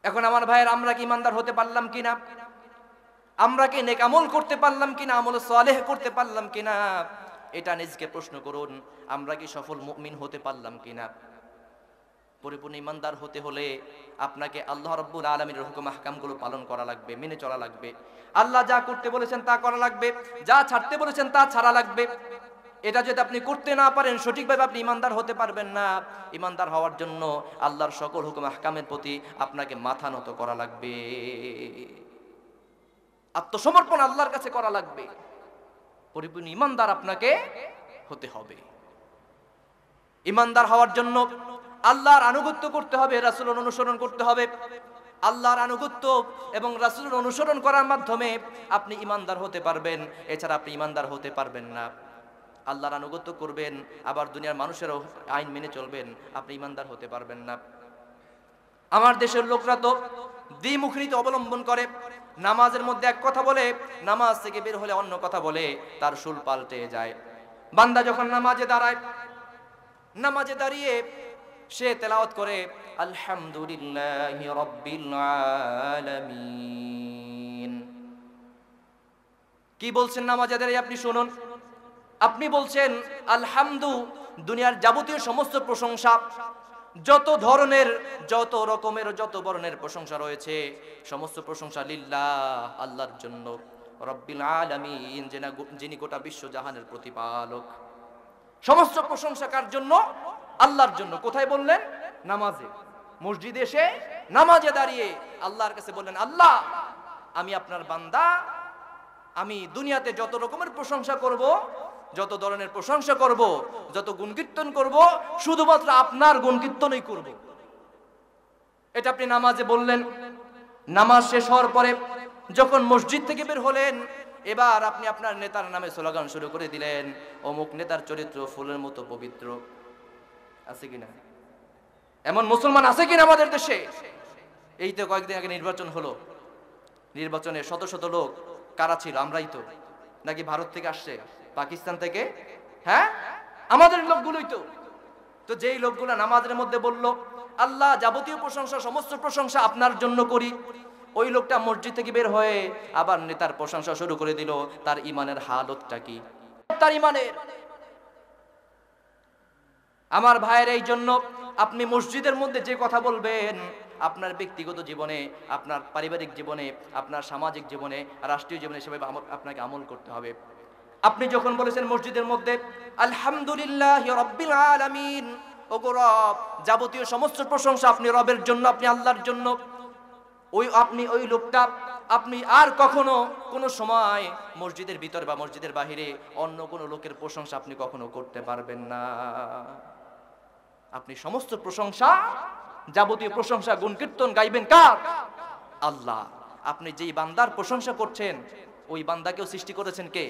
এখন আমার ভাইয়ের আমরা কি ইমানদার হতে পারলাম কিনা আমরা কি নেকামল করতে পারলাম কিনা আমল সালেহ করতে পারলাম কিনা এটা নিজকে প্রশ্ন করুন আমরা কি সফল মুমিন হতে পারলাম কিনা পরিপূর্ণ ইমানদার হতে হলে আপনাকে আল্লাহ রব্বুল আলমীর হুকুম হাকামগুলো পালন করা লাগবে মেনে চলা লাগবে আল্লাহ যা করতে বলেছেন তা করা লাগবে যা ছাড়তে বলেছেন তা ছাড়া লাগবে এটা যদি আপনি করতে না পারেন সঠিকভাবে আপনি ইমানদার হতে পারবেন না ইমানদার হওয়ার জন্য আল্লাহর সকল হুকুম হাকামের প্রতি আপনাকে মাথা নত করা লাগবে আত্মসমর্পণ আল্লাহর কাছে করা লাগবে পরিপূর্ণ ইমানদার আপনাকে হতে হবে ইমানদার হওয়ার জন্য আল্লাহর আনুগত্য করতে হবে রাসুলের অনুসরণ করতে হবে আল্লাহর আনুগত্য এবং রাসুলের অনুসরণ করার মাধ্যমে আপনি ইমানদার হতে পারবেন এছাড়া আপনি ইমানদার হতে পারবেন না আল্লাহর আনুগত্য করবেন আবার দুনিয়ার মানুষেরও আইন মেনে চলবেন আপনি ইমানদার হতে পারবেন না আমার দেশের লোকরা তো দ্বিমুখীতে অবলম্বন করে নামাজের মধ্যে এক কথা বলে নামাজ থেকে বের হলে অন্য কথা বলে তার সুল পাল্টে যায় বান্দা যখন নামাজে দাঁড়ায় নামাজে দাঁড়িয়ে সে তেলাওয়াত করে আলহামদুলিল্লাহ রব্বিল আলামিন কি বলছেন নামাজে দাঁড়িয়ে আপনি শুনুন আপনি বলছেন আলহামদু দুনিয়ার যাবতীয় সমস্ত প্রশংসা যত ধরনের যত রকমের যত বর্ণের প্রশংসা রয়েছে সমস্ত প্রশংসা লিল্লাহ আল্লাহর জন্য রব্বিল আলামিন যিনি গোটা বিশ্ব জাহানের প্রতিপালক সমস্ত প্রশংসা কার জন্য আল্লাহর জন্য কোথায় বললেন নামাজে মসজিদ এসে নামাজে দাঁড়িয়ে আল্লাহর কাছে বললেন আল্লাহ আমি আপনার বান্দা আমি দুনিয়াতে যত রকমের প্রশংসা করব যত ধরনের প্রশংসা করব যত গুণকীর্তন করব শুধুমাত্র আপনার গুণকীর্তনই করব এটা আপনি নামাজে বললেন নামাজ শেষ হওয়ার পরে যখন মসজিদ থেকে বের হলেন এবার আপনি আপনার নেতার নামে স্লোগান শুরু করে দিলেন অমুক নেতার চরিত্র ফুলের মতো পবিত্র আছে কিনা এমন মুসলমান আছে কিনা আমাদের দেশে এই তো কয়েকদিন আগে নির্বাচন হলো নির্বাচনে শত শত লোক কারা ছিল আমরাই তো নাকি ভারত থেকে আসছে পাকিস্তান থেকে হ্যাঁ আমাদের লোকগুলোই তো তো যেই লোকগুলো নামাজের মধ্যে বলল আল্লাহ যাবতীয় প্রশংসা সমস্ত প্রশংসা আপনার জন্য করি ওই লোকটা মসজিদ থেকে বের হয়ে আবার নেতার প্রশংসা শুরু করে দিল তার ইমানের হালতটা কি তার ইমানের আমার ভাইয়ের এই জন্য আপনি মসজিদের মধ্যে যে কথা বলবেন আপনার ব্যক্তিগত জীবনে আপনার পারিবারিক জীবনে আপনার সামাজিক জীবনে রাষ্ট্রীয় জীবনে সেভাবে আপনাকে আমল করতে হবে আপনি যখন বলেছেন মসজিদের মধ্যে আলহামদুলিল্লাহ রব্বিল আলামিন ও রব যাবতীয় সমস্ত প্রশংসা আপনি রবের জন্য আপনি আল্লাহর জন্য ওই আপনি ওই লোকটা আপনি আর কখনো কোনো সময় মসজিদের ভিতর বা মসজিদের বাহিরে অন্য কোনো লোকের প্রশংসা আপনি কখনো করতে পারবেন না আপনি সমস্ত প্রশংসা যাবতীয় প্রশংসা গুণকীর্তন গাইবেন কার আল্লাহ আপনি যেই বান্দার প্রশংসা করছেন ওই বান্দাকেও সৃষ্টি করেছেন কে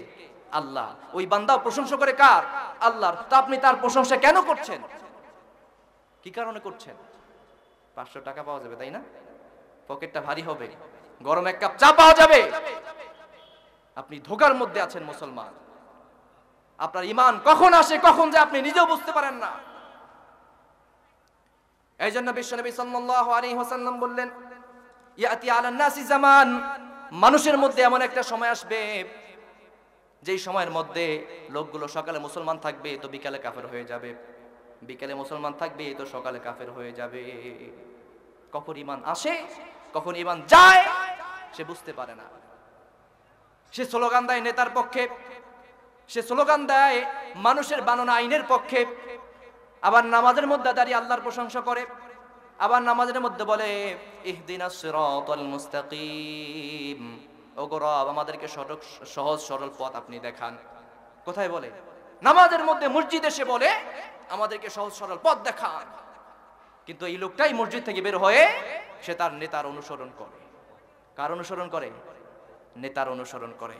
আল্লাহ ওই বান্দাও প্রশংসা করে কার আল্লাহর তা আপনি তার প্রশংসা কেন করছেন কি কারণে করছেন পাঁচশো টাকা পাওয়া যাবে তাই না পকেটটা ভারী হবে গরম এক কাপ চা পাওয়া যাবে আপনি ধোকার মধ্যে আছেন মুসলমান আপনার ইমান কখন আসে কখন যে আপনি নিজেও বুঝতে পারেন না এই জন্য বিশ্বনবী সাল্লাল্লাহু আলাইহি ওয়াসাল্লাম বললেন ইয়াতি আলান জামান মানুষের মধ্যে এমন একটা সময় আসবে যেই সময়ের মধ্যে লোকগুলো সকালে মুসলমান থাকবে তো বিকালে কাফের হয়ে যাবে বিকালে মুসলমান থাকবে তো সকালে কাফের হয়ে যাবে কখন ইমান আসে কখন ইমান যায় সে বুঝতে পারে না সে স্লোগান দেয় নেতার পক্ষে সে স্লোগান দেয় মানুষের বানানো আইনের পক্ষে আবার নামাজের মধ্যে দাঁড়িয়ে আল্লাহর প্রশংসা করে আবার নামাজের মধ্যে বলে ইহদিন মুস্তাকিম ওগো আমাদেরকে সড়ক সহজ সরল পথ আপনি দেখান কোথায় বলে নামাজের মধ্যে মসজিদে সে বলে আমাদেরকে সহজ সরল পথ দেখান কিন্তু এই লোকটাই মসজিদ থেকে বের হয়ে সে তার নেতার অনুসরণ করে কার অনুসরণ করে নেতার অনুসরণ করে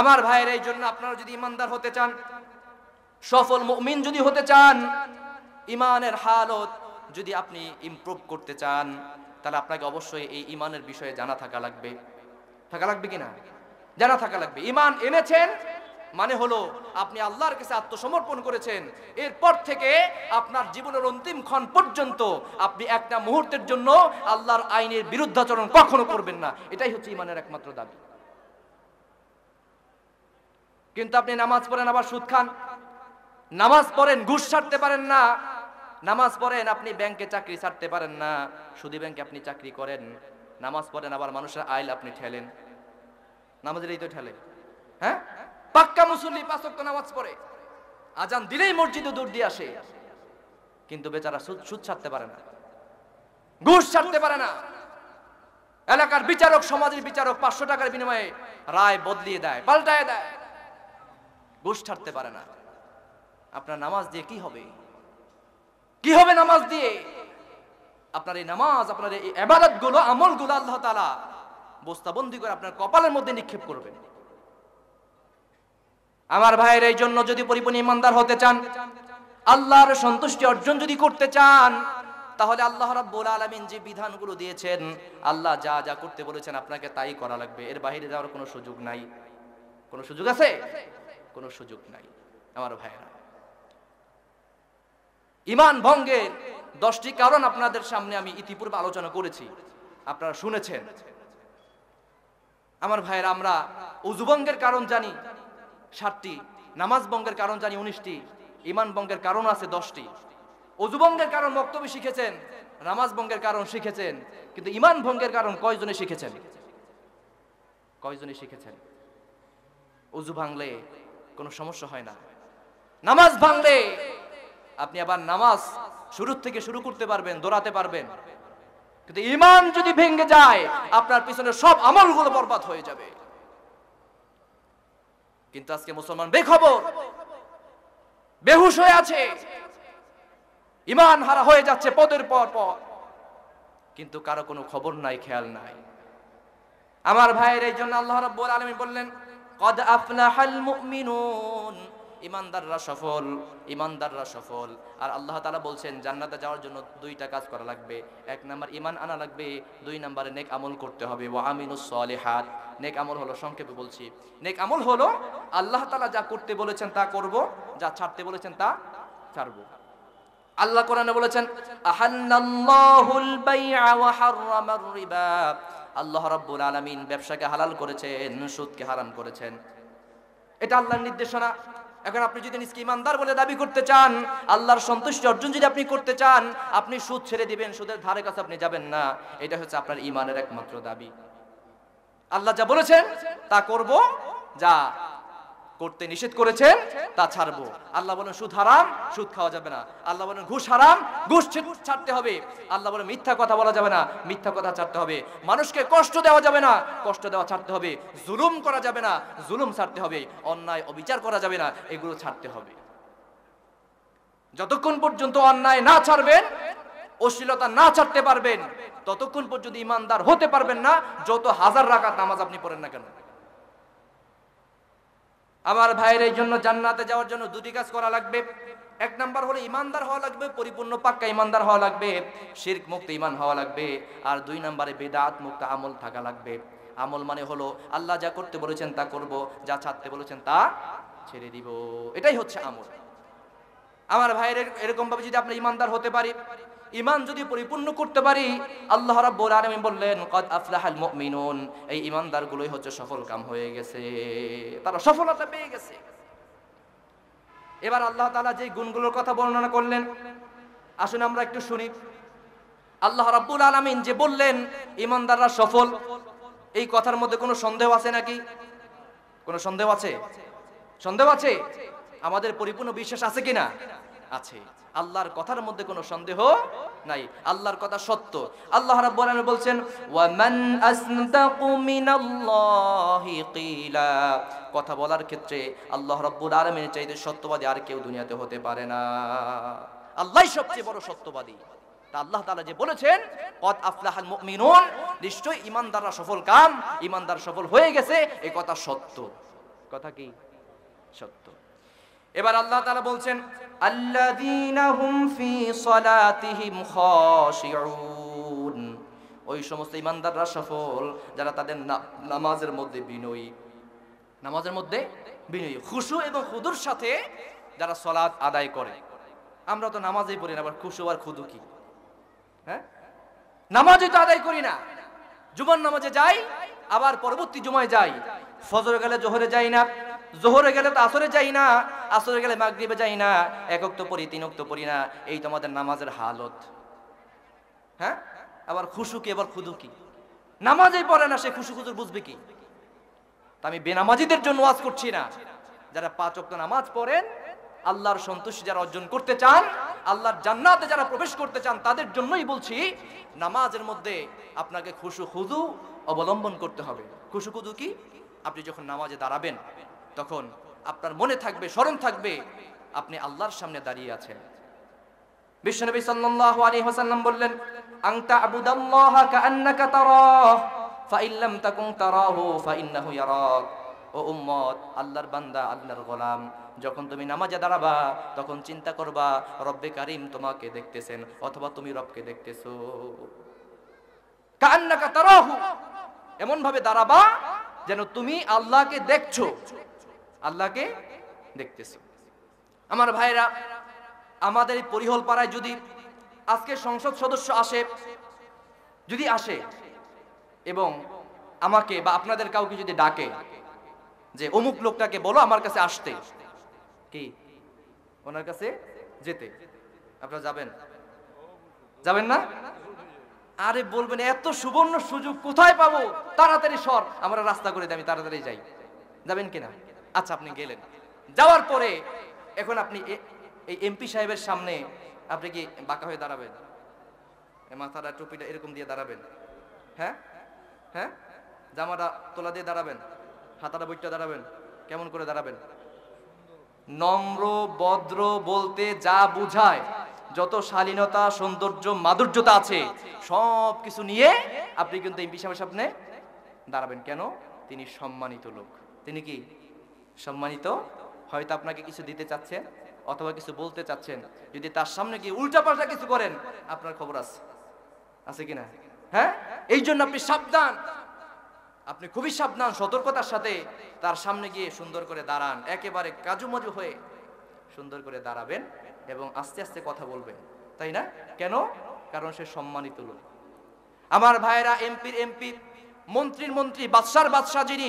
আমার ভাইয়ের এই জন্য আপনারা যদি ইমানদার হতে চান সফল মিন যদি হতে চান ইমানের হালত যদি আপনি ইমপ্রুভ করতে চান তাহলে আপনাকে অবশ্যই এই ইমানের বিষয়ে জানা থাকা লাগবে থাকা লাগবে কিনা জানা থাকা লাগবে ইমান এনেছেন মানে হলো আপনি আল্লাহর কাছে আত্মসমর্পণ করেছেন এরপর থেকে আপনার জীবনের অন্তিম ক্ষণ পর্যন্ত আপনি একটা মুহূর্তের জন্য আল্লাহর আইনের বিরুদ্ধাচরণ কখনো করবেন না এটাই হচ্ছে ইমানের একমাত্র দাবি কিন্তু আপনি নামাজ পড়েন আবার সুদ খান নামাজ পড়েন ঘুষ ছাড়তে পারেন না নামাজ পড়েন আপনি ব্যাংকে চাকরি ছাড়তে পারেন না সুদী ব্যাংকে আপনি চাকরি করেন নামাজ পড়েন আবার মানুষের আইল আপনি ঠেলেন নামাজের এই তো ঠেলে হ্যাঁ পাক্কা মুসল্লি পাঁচক্ত নামাজ পড়ে আজান দিলেই মসজিদে দূর দিয়ে আসে কিন্তু বেচারা সুদ ছাড়তে পারে না ঘুষ ছাড়তে পারে না এলাকার বিচারক সমাজের বিচারক পাঁচশো টাকার বিনিময়ে রায় বদলিয়ে দেয় পাল্টায় দেয় ঘুষ ছাড়তে পারে না আপনার নামাজ দিয়ে কি হবে কি হবে নামাজ দিয়ে আপনার এই নামাজ আপনার এই আমল গুলো আল্লাহ তালা বস্তাবন্দি করে আপনার কপালের মধ্যে নিক্ষেপ করবেন আমার ভাইয়ের এই জন্য যদি পরিপূর্ণ ইমানদার হতে চান আল্লাহর সন্তুষ্টি অর্জন যদি করতে চান তাহলে আল্লাহ রাব্বুল আলামিন যে বিধানগুলো দিয়েছেন আল্লাহ যা যা করতে বলেছেন আপনাকে তাই করা লাগবে এর বাইরে যাওয়ার কোনো সুযোগ নাই কোনো সুযোগ আছে কোনো সুযোগ নাই আমার ভাইয়েরা ইমান ভঙ্গের দশটি কারণ আপনাদের সামনে আমি ইতিপূর্বে আলোচনা করেছি আপনারা শুনেছেন আমার ভাইয়ের আমরা উজুবঙ্গের কারণ জানি ষাটটি নামাজ বঙ্গের কারণ জানি উনিশটি ইমান বঙ্গের কারণ আছে দশটি অজুবঙ্গের কারণ বক্তব্য শিখেছেন নামাজ বঙ্গের কারণ শিখেছেন কিন্তু ইমান ভঙ্গের কারণ কয়জনে শিখেছেন কয়জনে শিখেছেন অজু ভাঙলে কোনো সমস্যা হয় না নামাজ ভাঙলে আপনি আবার নামাজ শুরু থেকে শুরু করতে পারবেন দৌড়াতে পারবেন কিন্তু ইমান যদি ভেঙে যায় আপনার পিছনে সব আমলগুলো বরবাদ হয়ে যাবে কিন্তু আজকে মুসলমান বেখবর বেহুশ হয়ে আছে ইমান হারা হয়ে যাচ্ছে পদের পর পর কিন্তু কারো কোনো খবর নাই খেয়াল নাই আমার ভাইয়ের এই জন্য আল্লাহ রাব্বুল আলামিন বললেন কদ আফলাহাল মুমিনুন ইমানদাররা সফল ইমানদাররা সফল আর আল্লাহ তালা বলছেন জান্নাতে যাওয়ার জন্য দুইটা কাজ করা লাগবে এক নাম্বার ইমান আনা লাগবে দুই নাম্বারে নেক আমল করতে হবে ও আমিনুসলে হাত নেক আমল হলো সংক্ষেপে বলছি নেক আমল হলো আল্লাহ তালা যা করতে বলেছেন তা করব যা ছাড়তে বলেছেন তা ছাড়ব আল্লাহ কোরআনে বলেছেন আহাল্লাল্লাহুল বাইআ ওয়া হাররামার রিবা আল্লাহ রাব্বুল আলামিন ব্যবসাকে হালাল করেছেন সুদকে হারাম করেছেন এটা আল্লাহর নির্দেশনা এখন আপনি যদি নিজকে ইমানদার বলে দাবি করতে চান আল্লাহর সন্তুষ্টি অর্জন যদি আপনি করতে চান আপনি সুদ ছেড়ে দিবেন সুদের ধারে কাছে আপনি যাবেন না এটা হচ্ছে আপনার ইমানের একমাত্র দাবি আল্লাহ যা বলেছেন তা করব যা করতে নিষেধ করেছেন তা ছাড়বো আল্লাহ বলেন সুদ হারাম সুদ খাওয়া যাবে না আল্লাহ বলেন ঘুষ হারাম ঘুষ ছাড়তে হবে আল্লাহ বলেন মিথ্যা কথা বলা যাবে না মিথ্যা কথা ছাড়তে হবে মানুষকে কষ্ট দেওয়া যাবে না কষ্ট দেওয়া ছাড়তে হবে জুলুম করা যাবে না জুলুম ছাড়তে হবে অন্যায় অবিচার করা যাবে না এগুলো ছাড়তে হবে যতক্ষণ পর্যন্ত অন্যায় না ছাড়বেন অশ্লীলতা না ছাড়তে পারবেন ততক্ষণ পর্যন্ত ইমানদার হতে পারবেন না যত হাজার রাখার নামাজ আপনি পড়েন না কেন আমার ভাইয়ের এই জন্য জান্নাতে যাওয়ার জন্য দুটি কাজ করা লাগবে এক নাম্বার হলো ইমানদার হওয়া লাগবে পরিপূর্ণ পাক্কা ইমানদার হওয়া লাগবে শির্ক মুক্ত ইমান হওয়া লাগবে আর দুই নম্বরে বেদাত মুক্ত আমল থাকা লাগবে আমল মানে হলো আল্লাহ যা করতে বলেছেন তা করব যা ছাড়তে বলেছেন তা ছেড়ে দিব এটাই হচ্ছে আমল আমার ভাইয়ের এরকমভাবে যদি আপনি ইমানদার হতে পারি ইমান যদি পরিপূর্ণ করতে পারি আল্লাহ রাব্বুল আলামিন বললেন কদ আফলাহাল মুমিনুন এই ইমানদারগুলোই হচ্ছে সফল কাম হয়ে গেছে তারা সফলতা পেয়ে গেছে এবার আল্লাহ তাআলা যে গুণগুলোর কথা বর্ণনা করলেন আসুন আমরা একটু শুনি আল্লাহ রাব্বুল আলামিন যে বললেন ইমানদাররা সফল এই কথার মধ্যে কোনো সন্দেহ আছে নাকি কোনো সন্দেহ আছে সন্দেহ আছে আমাদের পরিপূর্ণ বিশ্বাস আছে কিনা আছে আল্লাহর কথার মধ্যে কোনো সন্দেহ নাই আল্লাহর কথা সত্য আল্লাহ রাব্বুল বলছেন ওয়া মান আসদাকু মিনাল্লাহি কিলা কথা বলার ক্ষেত্রে আল্লাহ রাব্বুল মেনে চাইতে সত্যবাদী আর কেউ দুনিয়াতে হতে পারে না আল্লাহই সবচেয়ে বড় সত্যবাদী আল্লাহ তাআলা যে বলেছেন কত আফলাহাল মুমিনুন নিশ্চয়ই ইমানদাররা সফল কাম ইমানদার সফল হয়ে গেছে এই কথা সত্য কথা কি সত্য এবার আল্লাহ তালা বলছেন ওই সমস্ত ইমানদাররা সফল যারা তাদের নামাজের মধ্যে বিনয়ী নামাজের মধ্যে বিনয়ী খুশু এবং খুদুর সাথে যারা সলাৎ আদায় করে আমরা তো নামাজেই পড়ি না আবার খুশু আর খুদু কি হ্যাঁ নামাজই তো আদায় করি না জুমার নামাজে যাই আবার পরবর্তী জুমায় যাই ফজর গেলে জোহরে যাই না জোহরে গেলে তো আসরে যাই না আসরে গেলে মাগরিবে যাই না এক অক্ত পড়ি তিন অক্ত পড়ি না এই তোমাদের নামাজের হালত হ্যাঁ আবার খুশু কি আবার খুদু কি নামাজেই পড়ে না সে খুশু খুদুর বুঝবে কি আমি বেনামাজিদের জন্য ওয়াজ করছি না যারা পাঁচ অক্ত নামাজ পড়েন আল্লাহর সন্তুষ্টি যারা অর্জন করতে চান আল্লাহর জান্নাতে যারা প্রবেশ করতে চান তাদের জন্যই বলছি নামাজের মধ্যে আপনাকে খুশু খুদু অবলম্বন করতে হবে খুশু খুদু কি আপনি যখন নামাজে দাঁড়াবেন তখন আপনার মনে থাকবে স্মরণ থাকবে আপনি আল্লাহর সামনে দাঁড়িয়ে আছেন বিশ্বনবী সাল্লাল্লাহু আলাইহি ওয়াসাল্লাম বললেন আবুদাল্লাহা কাআন্নাকা তারাহ তাকুন তারাহু ফাইন্নাহু ইয়ারাক ও উম্মত আল্লাহর বান্দা আল্লাহর গোলাম যখন তুমি নামাজে দাঁড়াবা তখন চিন্তা করবা রব্বে কারিম তোমাকে দেখতেছেন অথবা তুমি রবকে দেখতেছো কান্নাকা তারাহু এমন ভাবে দাঁড়াবা যেন তুমি আল্লাহকে দেখছো আল্লাহকে দেখতেছি আমার ভাইরা আমাদের এই পরিহল পাড়ায় যদি আজকে সংসদ সদস্য আসে যদি আসে এবং আমাকে বা আপনাদের কাউকে যদি ডাকে যে অমুক লোকটাকে বলো আমার কাছে আসতে কি ওনার কাছে যেতে আপনারা যাবেন যাবেন না আরে বলবেন এত সুবর্ণ সুযোগ কোথায় পাবো তাড়াতাড়ি সর আমরা রাস্তা করে দিই আমি তাড়াতাড়ি যাই যাবেন কিনা আচ্ছা আপনি গেলেন যাওয়ার পরে এখন আপনি এই এমপি সাহেবের সামনে আপনি কি বাঁকা হয়ে দাঁড়াবেন মাথাটা টুপিটা এরকম দিয়ে দাঁড়াবেন হ্যাঁ হ্যাঁ জামাটা তোলা দিয়ে দাঁড়াবেন হাতাটা বইটা দাঁড়াবেন কেমন করে দাঁড়াবেন নম্র ভদ্র বলতে যা বুঝায় যত শালীনতা সৌন্দর্য মাধুর্যতা আছে সব কিছু নিয়ে আপনি কিন্তু এমপি সাহেবের সামনে দাঁড়াবেন কেন তিনি সম্মানিত লোক তিনি কি সম্মানিত হয়তো আপনাকে কিছু দিতে চাচ্ছেন অথবা কিছু বলতে চাচ্ছেন যদি তার সামনে গিয়ে উল্টা পাল্টা কিছু করেন আপনার খবর আছে আছে কিনা হ্যাঁ এই জন্য আপনি সাবধান আপনি খুবই সাবধান সতর্কতার সাথে তার সামনে গিয়ে সুন্দর করে দাঁড়ান একেবারে কাজু মজু হয়ে সুন্দর করে দাঁড়াবেন এবং আস্তে আস্তে কথা বলবেন তাই না কেন কারণ সে সম্মানিত লোক আমার ভাইরা এমপির এমপির মন্ত্রীর মন্ত্রী বাদশার বাদশাহ যিনি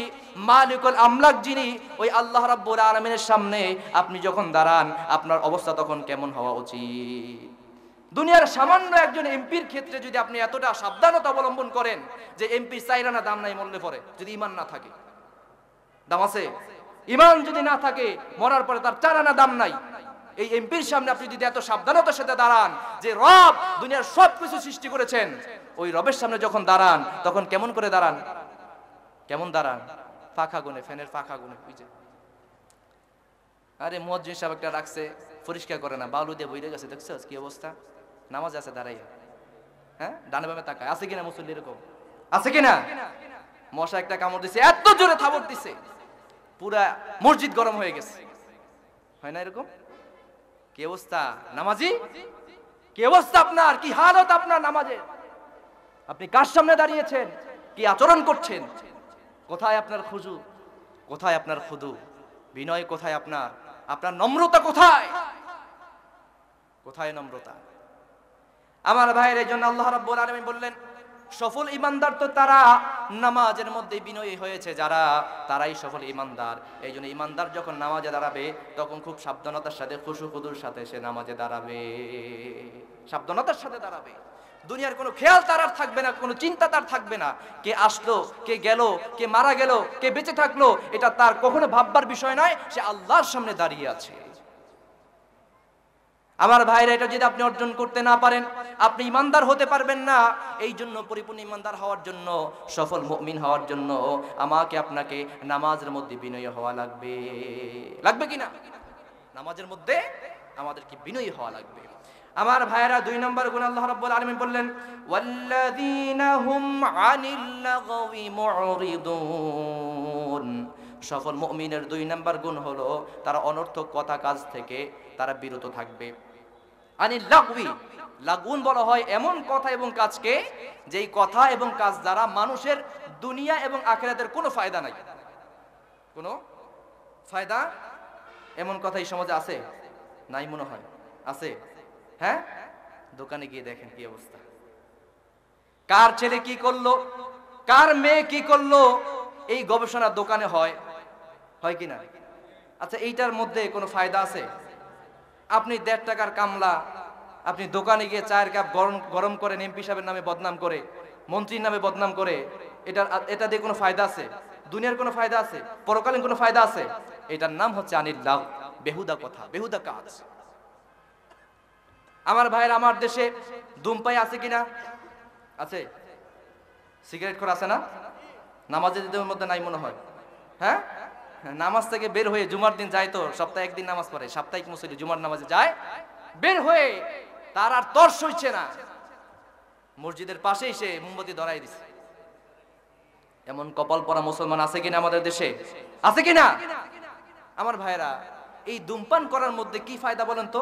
মালিকুল আমলাক যিনি ওই আল্লাহ রাব্বুল আলামিনের সামনে আপনি যখন দাঁড়ান আপনার অবস্থা তখন কেমন হওয়া উচিত দুনিয়ার সামান্য একজন এমপির ক্ষেত্রে যদি আপনি এতটা সাবধানতা অবলম্বন করেন যে এমপি চাইরা না দাম নাই মরলে পরে যদি ইমান না থাকে দাম আছে ইমান যদি না থাকে মরার পরে তার চার আনা দাম নাই এই এমপির সামনে আপনি যদি এত সাবধানতার সাথে দাঁড়ান যে রব দুনিয়ার সবকিছু সৃষ্টি করেছেন ওই রবের সামনে যখন দাঁড়ান তখন কেমন করে দাঁড়ান কেমন দাঁড়ান ফাঁকা গুনে ফ্যানের ফাঁকা গুনে বুঝে আরে মজ্জিন সাহেব একটা রাখছে পরিষ্কার করে না বালু দিয়ে বইরে গেছে দেখছো কি অবস্থা নামাজ আছে দাঁড়াইয়া হ্যাঁ ডানে বামে তাকায় আছে কিনা মুসল্লি এরকম আছে কিনা মশা একটা কামড় দিছে এত জোরে থাবড় দিছে পুরা মসজিদ গরম হয়ে গেছে হয় না এরকম কি অবস্থা নামাজি কি অবস্থা আপনার কি হালত আপনার নামাজের আপনি কার সামনে দাঁড়িয়েছেন কি আচরণ করছেন কোথায় আপনার খুজু কোথায় আপনার খুদু বিনয় কোথায় আপনার আপনার নম্রতা কোথায় কোথায় নম্রতা আমার ভাইয়ের এই জন্য আল্লাহ রাব্বুল আলামিন বললেন সফল ইমানদার তো তারা নামাজের মধ্যে বিনয়ী হয়েছে যারা তারাই সফল ইমানদার এই জন্য ইমানদার যখন নামাজে দাঁড়াবে তখন খুব সাবধানতার সাথে খুশু খুদুর সাথে সে নামাজে দাঁড়াবে সাবধানতার সাথে দাঁড়াবে দুনিয়ার কোনো খেয়াল তার আর থাকবে না কোনো চিন্তা তার থাকবে না কে আসলো কে গেল কে মারা গেল কে বেঁচে থাকলো এটা তার কখনো ভাববার বিষয় নয় সে আল্লাহর সামনে দাঁড়িয়ে আছে আমার ভাইরা এটা যদি আপনি অর্জন করতে না পারেন আপনি ইমানদার হতে পারবেন না এই জন্য পরিপূর্ণ ইমানদার হওয়ার জন্য সফল মমিন হওয়ার জন্য আমাকে আপনাকে নামাজের মধ্যে বিনয়ী হওয়া লাগবে লাগবে কি না নামাজের মধ্যে আমাদেরকে বিনয়ী হওয়া লাগবে আমার ভাইয়েরা দুই নম্বর গুণ আল্লাহ রাব্বুল আলামিন বললেন সফল মমিনের দুই নম্বর গুণ হলো তারা অনর্থক কথা কাজ থেকে তারা বিরত থাকবে আনিল লাগুন বলা হয় এমন কথা এবং কাজকে যেই কথা এবং কাজ দ্বারা মানুষের দুনিয়া এবং আখেরাতের কোনো ফায়দা নাই কোনো ফায়দা এমন কথা এই সমাজে আছে নাই মনে হয় আছে হ্যাঁ দোকানে গিয়ে দেখেন কি অবস্থা কার ছেলে কি করলো কার মেয়ে কি করলো এই গবেষণা দোকানে হয় হয় কি না আচ্ছা এইটার মধ্যে কোনো ফায়দা আছে আপনি দেড় টাকার কামলা আপনি দোকানে গিয়ে চায়ের কাপ গরম গরম করেন এমপি সাহেবের নামে বদনাম করে মন্ত্রীর নামে বদনাম করে এটা এটা দিয়ে কোনো ফায়দা আছে দুনিয়ার কোনো ফায়দা আছে পরকালীন কোনো ফায়দা আছে এটার নাম হচ্ছে আনিল্লাহ বেহুদা কথা বেহুদা কাজ আমার ভাইয়ের আমার দেশে দুমপাই আছে কিনা আছে সিগারেট খোর আছে না নামাজের মধ্যে নাই মনে হয় হ্যাঁ নামাজ থেকে বের হয়ে জুমার দিন যায় তো সপ্তাহে একদিন নামাজ পড়ে সাপ্তাহিক মুসলি জুমার নামাজে যায় বের হয়ে তার আর তর্স হইছে না মসজিদের পাশেই এসে মোমবাতি ধরাই দিছে এমন কপাল পরা মুসলমান আছে কিনা আমাদের দেশে আছে কিনা আমার ভাইরা এই দুমপান করার মধ্যে কি ফায়দা বলেন তো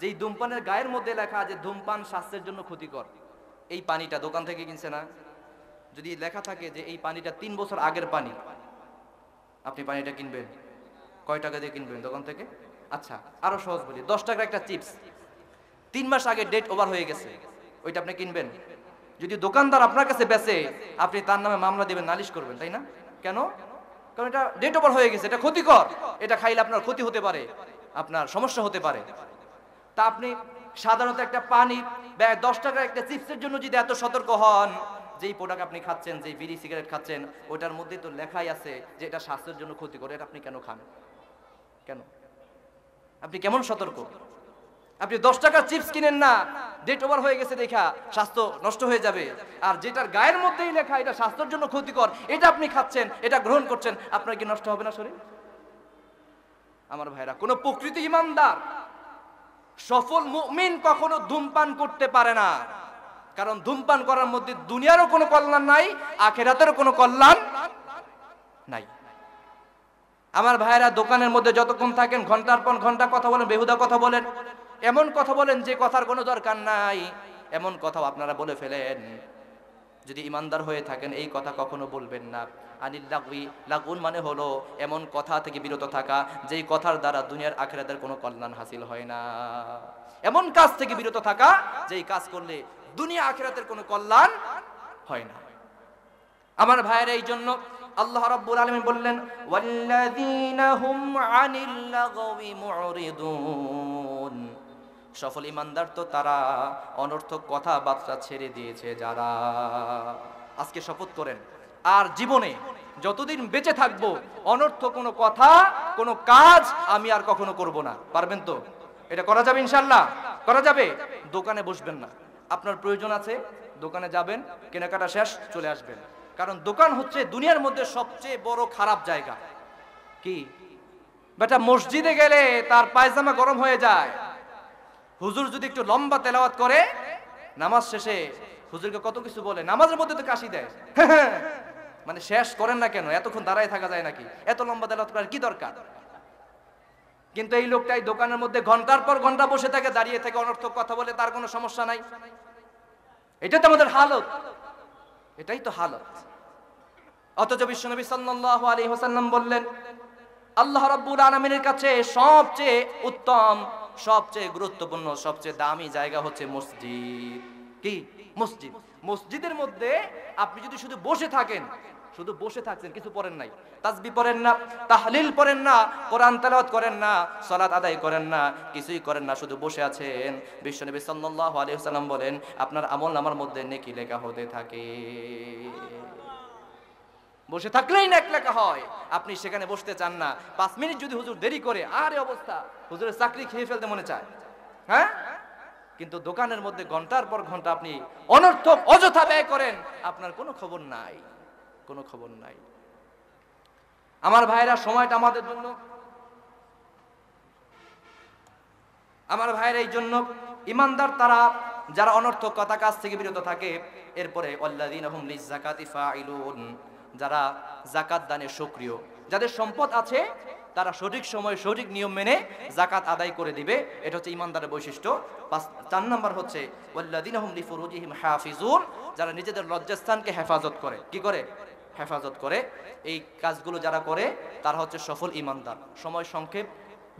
যেই ধূমপানের গায়ের মধ্যে লেখা আছে ধূমপান স্বাস্থ্যের জন্য ক্ষতিকর এই পানিটা দোকান থেকে কিনছে না যদি লেখা থাকে যে এই পানিটা তিন বছর আগের পানি আপনি পানিটা কিনবেন কয় টাকা দিয়ে কিনবেন দোকান থেকে আচ্ছা আরো সহজ বলি দশ টাকার একটা চিপস তিন মাস আগে ডেট ওভার হয়ে গেছে ওইটা আপনি কিনবেন যদি দোকানদার আপনার কাছে বেসে আপনি তার নামে মামলা দেবেন নালিশ করবেন তাই না কেন কারণ এটা ডেট ওভার হয়ে গেছে এটা ক্ষতিকর এটা খাইলে আপনার ক্ষতি হতে পারে আপনার সমস্যা হতে পারে তা আপনি সাধারণত একটা পানি বা দশ টাকার একটা চিপসের জন্য যদি এত সতর্ক হন যেই প্রোডাক্ট আপনি খাচ্ছেন যেই বিড়ি সিগারেট খাচ্ছেন ওটার মধ্যে তো লেখাই আছে যে এটা স্বাস্থ্যের জন্য ক্ষতিকর এটা আপনি কেন খান কেন আপনি কেমন সতর্ক আপনি দশ টাকার চিপস কিনেন না ডেট ওভার হয়ে গেছে দেখা স্বাস্থ্য নষ্ট হয়ে যাবে আর যেটার গায়ের মধ্যেই লেখা এটা স্বাস্থ্যের জন্য ক্ষতিকর এটা আপনি খাচ্ছেন এটা গ্রহণ করছেন আপনার কি নষ্ট হবে না শরীর আমার ভাইরা কোনো প্রকৃতি ইমানদার সফল মুমিন কখনো ধূমপান করতে পারে না কারণ ধূমপান করার মধ্যে দুনিয়ারও কোনো কল্যাণ নাই আখেরাতেরও কোনো কল্যাণ নাই আমার ভাইয়েরা দোকানের মধ্যে যতক্ষণ থাকেন ঘন্টার পর ঘন্টা কথা বলেন বেহুদা কথা বলেন এমন কথা বলেন যে কথার কোনো দরকার নাই এমন কথাও আপনারা বলে ফেলেন যদি ইমানদার হয়ে থাকেন এই কথা কখনো বলবেন না আনিল লাগবি লাগুন মানে হলো এমন কথা থেকে বিরত থাকা যেই কথার দ্বারা দুনিয়ার আখেরাদের কোনো কল্যাণ হাসিল হয় না এমন কাজ থেকে বিরত থাকা যেই কাজ করলে দুনিয়া আখেরাতের কোনো কল্যাণ হয় না আমার ভাইয়ের এই জন্য আল্লাহ রাব্বুল আলামিন বললেন ওয়াল্লাযীনা হুম আনিল লাগবি মুরিদুন সফল ইমানদার তো তারা অনর্থক কথাবার্তা ছেড়ে দিয়েছে যারা আজকে শপথ করেন আর জীবনে যতদিন বেঁচে থাকবো অনর্থ কোনো কথা কোনো কাজ আমি আর কখনো করব না পারবেন তো এটা করা যাবে ইনশাল্লাহ করা যাবে দোকানে বসবেন না আপনার প্রয়োজন আছে দোকানে যাবেন কেনাকাটা শেষ চলে আসবেন কারণ দোকান হচ্ছে দুনিয়ার মধ্যে সবচেয়ে বড় খারাপ জায়গা কি বেটা মসজিদে গেলে তার পায়জামা গরম হয়ে যায় হুজুর যদি একটু লম্বা তেলাওয়াত করে নামাজ শেষে হুজুরকে কত কিছু বলে নামাজের মধ্যে তো কাশি দেয় মানে শেষ করেন না কেন এতক্ষণ দাঁড়ায় থাকা যায় নাকি এত লম্বা তেলাওয়াত করার কি দরকার কিন্তু এই লোকটাই দোকানের মধ্যে ঘন্টার পর ঘন্টা বসে থাকে দাঁড়িয়ে থেকে অনর্থক কথা বলে তার কোনো সমস্যা নাই এটা তো আমাদের হালত এটাই তো হালত অথচ বিশ্বনবী সাল্লাল্লাহু আলাইহি ওয়াসাল্লাম বললেন আল্লাহ রাব্বুল আলামিনের কাছে সবচেয়ে উত্তম সবচেয়ে গুরুত্বপূর্ণ সবচেয়ে দামি জায়গা হচ্ছে মসজিদ কি মসজিদ মসজিদের মধ্যে আপনি যদি শুধু বসে থাকেন শুধু বসে থাকছেন কিছু পড়েন নাই তাজবি পড়েন না তাহলিল পড়েন না কোরআন তেলাওয়াত করেন না সালাত আদায় করেন না কিছুই করেন না শুধু বসে আছেন বিশ্বনবী সাল্লাল্লাহু আলাইহি সাল্লাম বলেন আপনার আমল নামার মধ্যে নেকি লেখা হতে থাকে বসে থাকলেই না এক লেখা হয় আপনি সেখানে বসতে চান না পাঁচ মিনিট যদি হুজুর দেরি করে আরে অবস্থা হুজুরের চাকরি খেয়ে ফেলতে মনে চায় হ্যাঁ কিন্তু দোকানের মধ্যে ঘন্টার পর ঘন্টা আপনি অনর্থক অযথা ব্যয় করেন আপনার কোনো খবর নাই কোনো খবর নাই আমার ভাইরা সময়টা আমাদের জন্য আমার ভাইরা এই জন্য ইমানদার তারা যারা অনর্থক কথা কাজ থেকে বিরত থাকে এরপরে যারা জাকাত দানে সক্রিয় যাদের সম্পদ আছে তারা সঠিক সময় সঠিক নিয়ম মেনে জাকাত আদায় করে দিবে এটা হচ্ছে ইমানদারের বৈশিষ্ট্য চার নম্বর হচ্ছে যারা নিজেদের লজ্জাস্থানকে হেফাজত করে কি করে হেফাজত করে এই কাজগুলো যারা করে তারা হচ্ছে সফল ইমানদার সময় সংক্ষেপ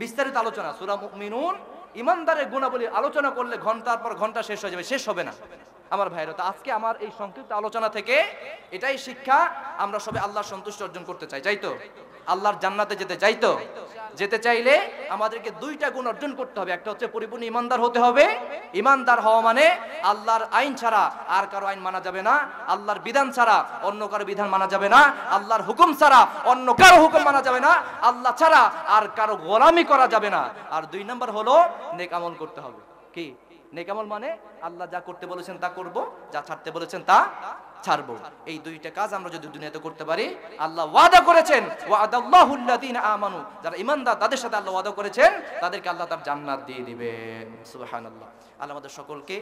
বিস্তারিত আলোচনা সুরাম মিনুন ইমানদারের গুণাবলী আলোচনা করলে ঘন্টার পর ঘন্টা শেষ হয়ে যাবে শেষ হবে না আমার ভাইরা তো আজকে আমার এই সংক্ষিপ্ত আলোচনা থেকে এটাই শিক্ষা আমরা সবে আল্লাহর সন্তুষ্ট অর্জন করতে চাই চাই তো আল্লাহর জান্নাতে যেতে চাই তো যেতে চাইলে আমাদেরকে দুইটা গুণ অর্জন করতে হবে একটা হচ্ছে পরিপূর্ণ ইমানদার হতে হবে ইমানদার হওয়া মানে আল্লাহর আইন ছাড়া আর কারো আইন মানা যাবে না আল্লাহর বিধান ছাড়া অন্য কারো বিধান মানা যাবে না আল্লাহর হুকুম ছাড়া অন্য কারো হুকুম মানা যাবে না আল্লাহ ছাড়া আর কারো গোলামি করা যাবে না আর দুই নম্বর হলো নেক আমল করতে হবে কি নেকামল মানে আল্লাহ যা করতে বলেছেন তা করব যা ছাড়তে বলেছেন তা ছাড়বো এই দুইটা কাজ আমরা যদি দুনিয়াতে করতে পারি আল্লাহ ওয়াদা করেছেন আমানু যারা ইমানদার তাদের সাথে আল্লাহ ওয়াদা করেছেন তাদেরকে আল্লাহ তার জান্নাত দিয়ে দিবেন সুবহানাল্লাহ আল্লাহ আমাদের সকলকে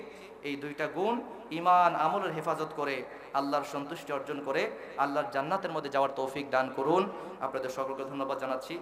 এই দুইটা গুণ ঈমান আমলের হেফাজত করে আল্লাহর সন্তুষ্টি অর্জন করে আল্লাহর জান্নাতের মধ্যে যাওয়ার তৌফিক দান করুন আপনাদের সকলকে ধন্যবাদ জানাচ্ছি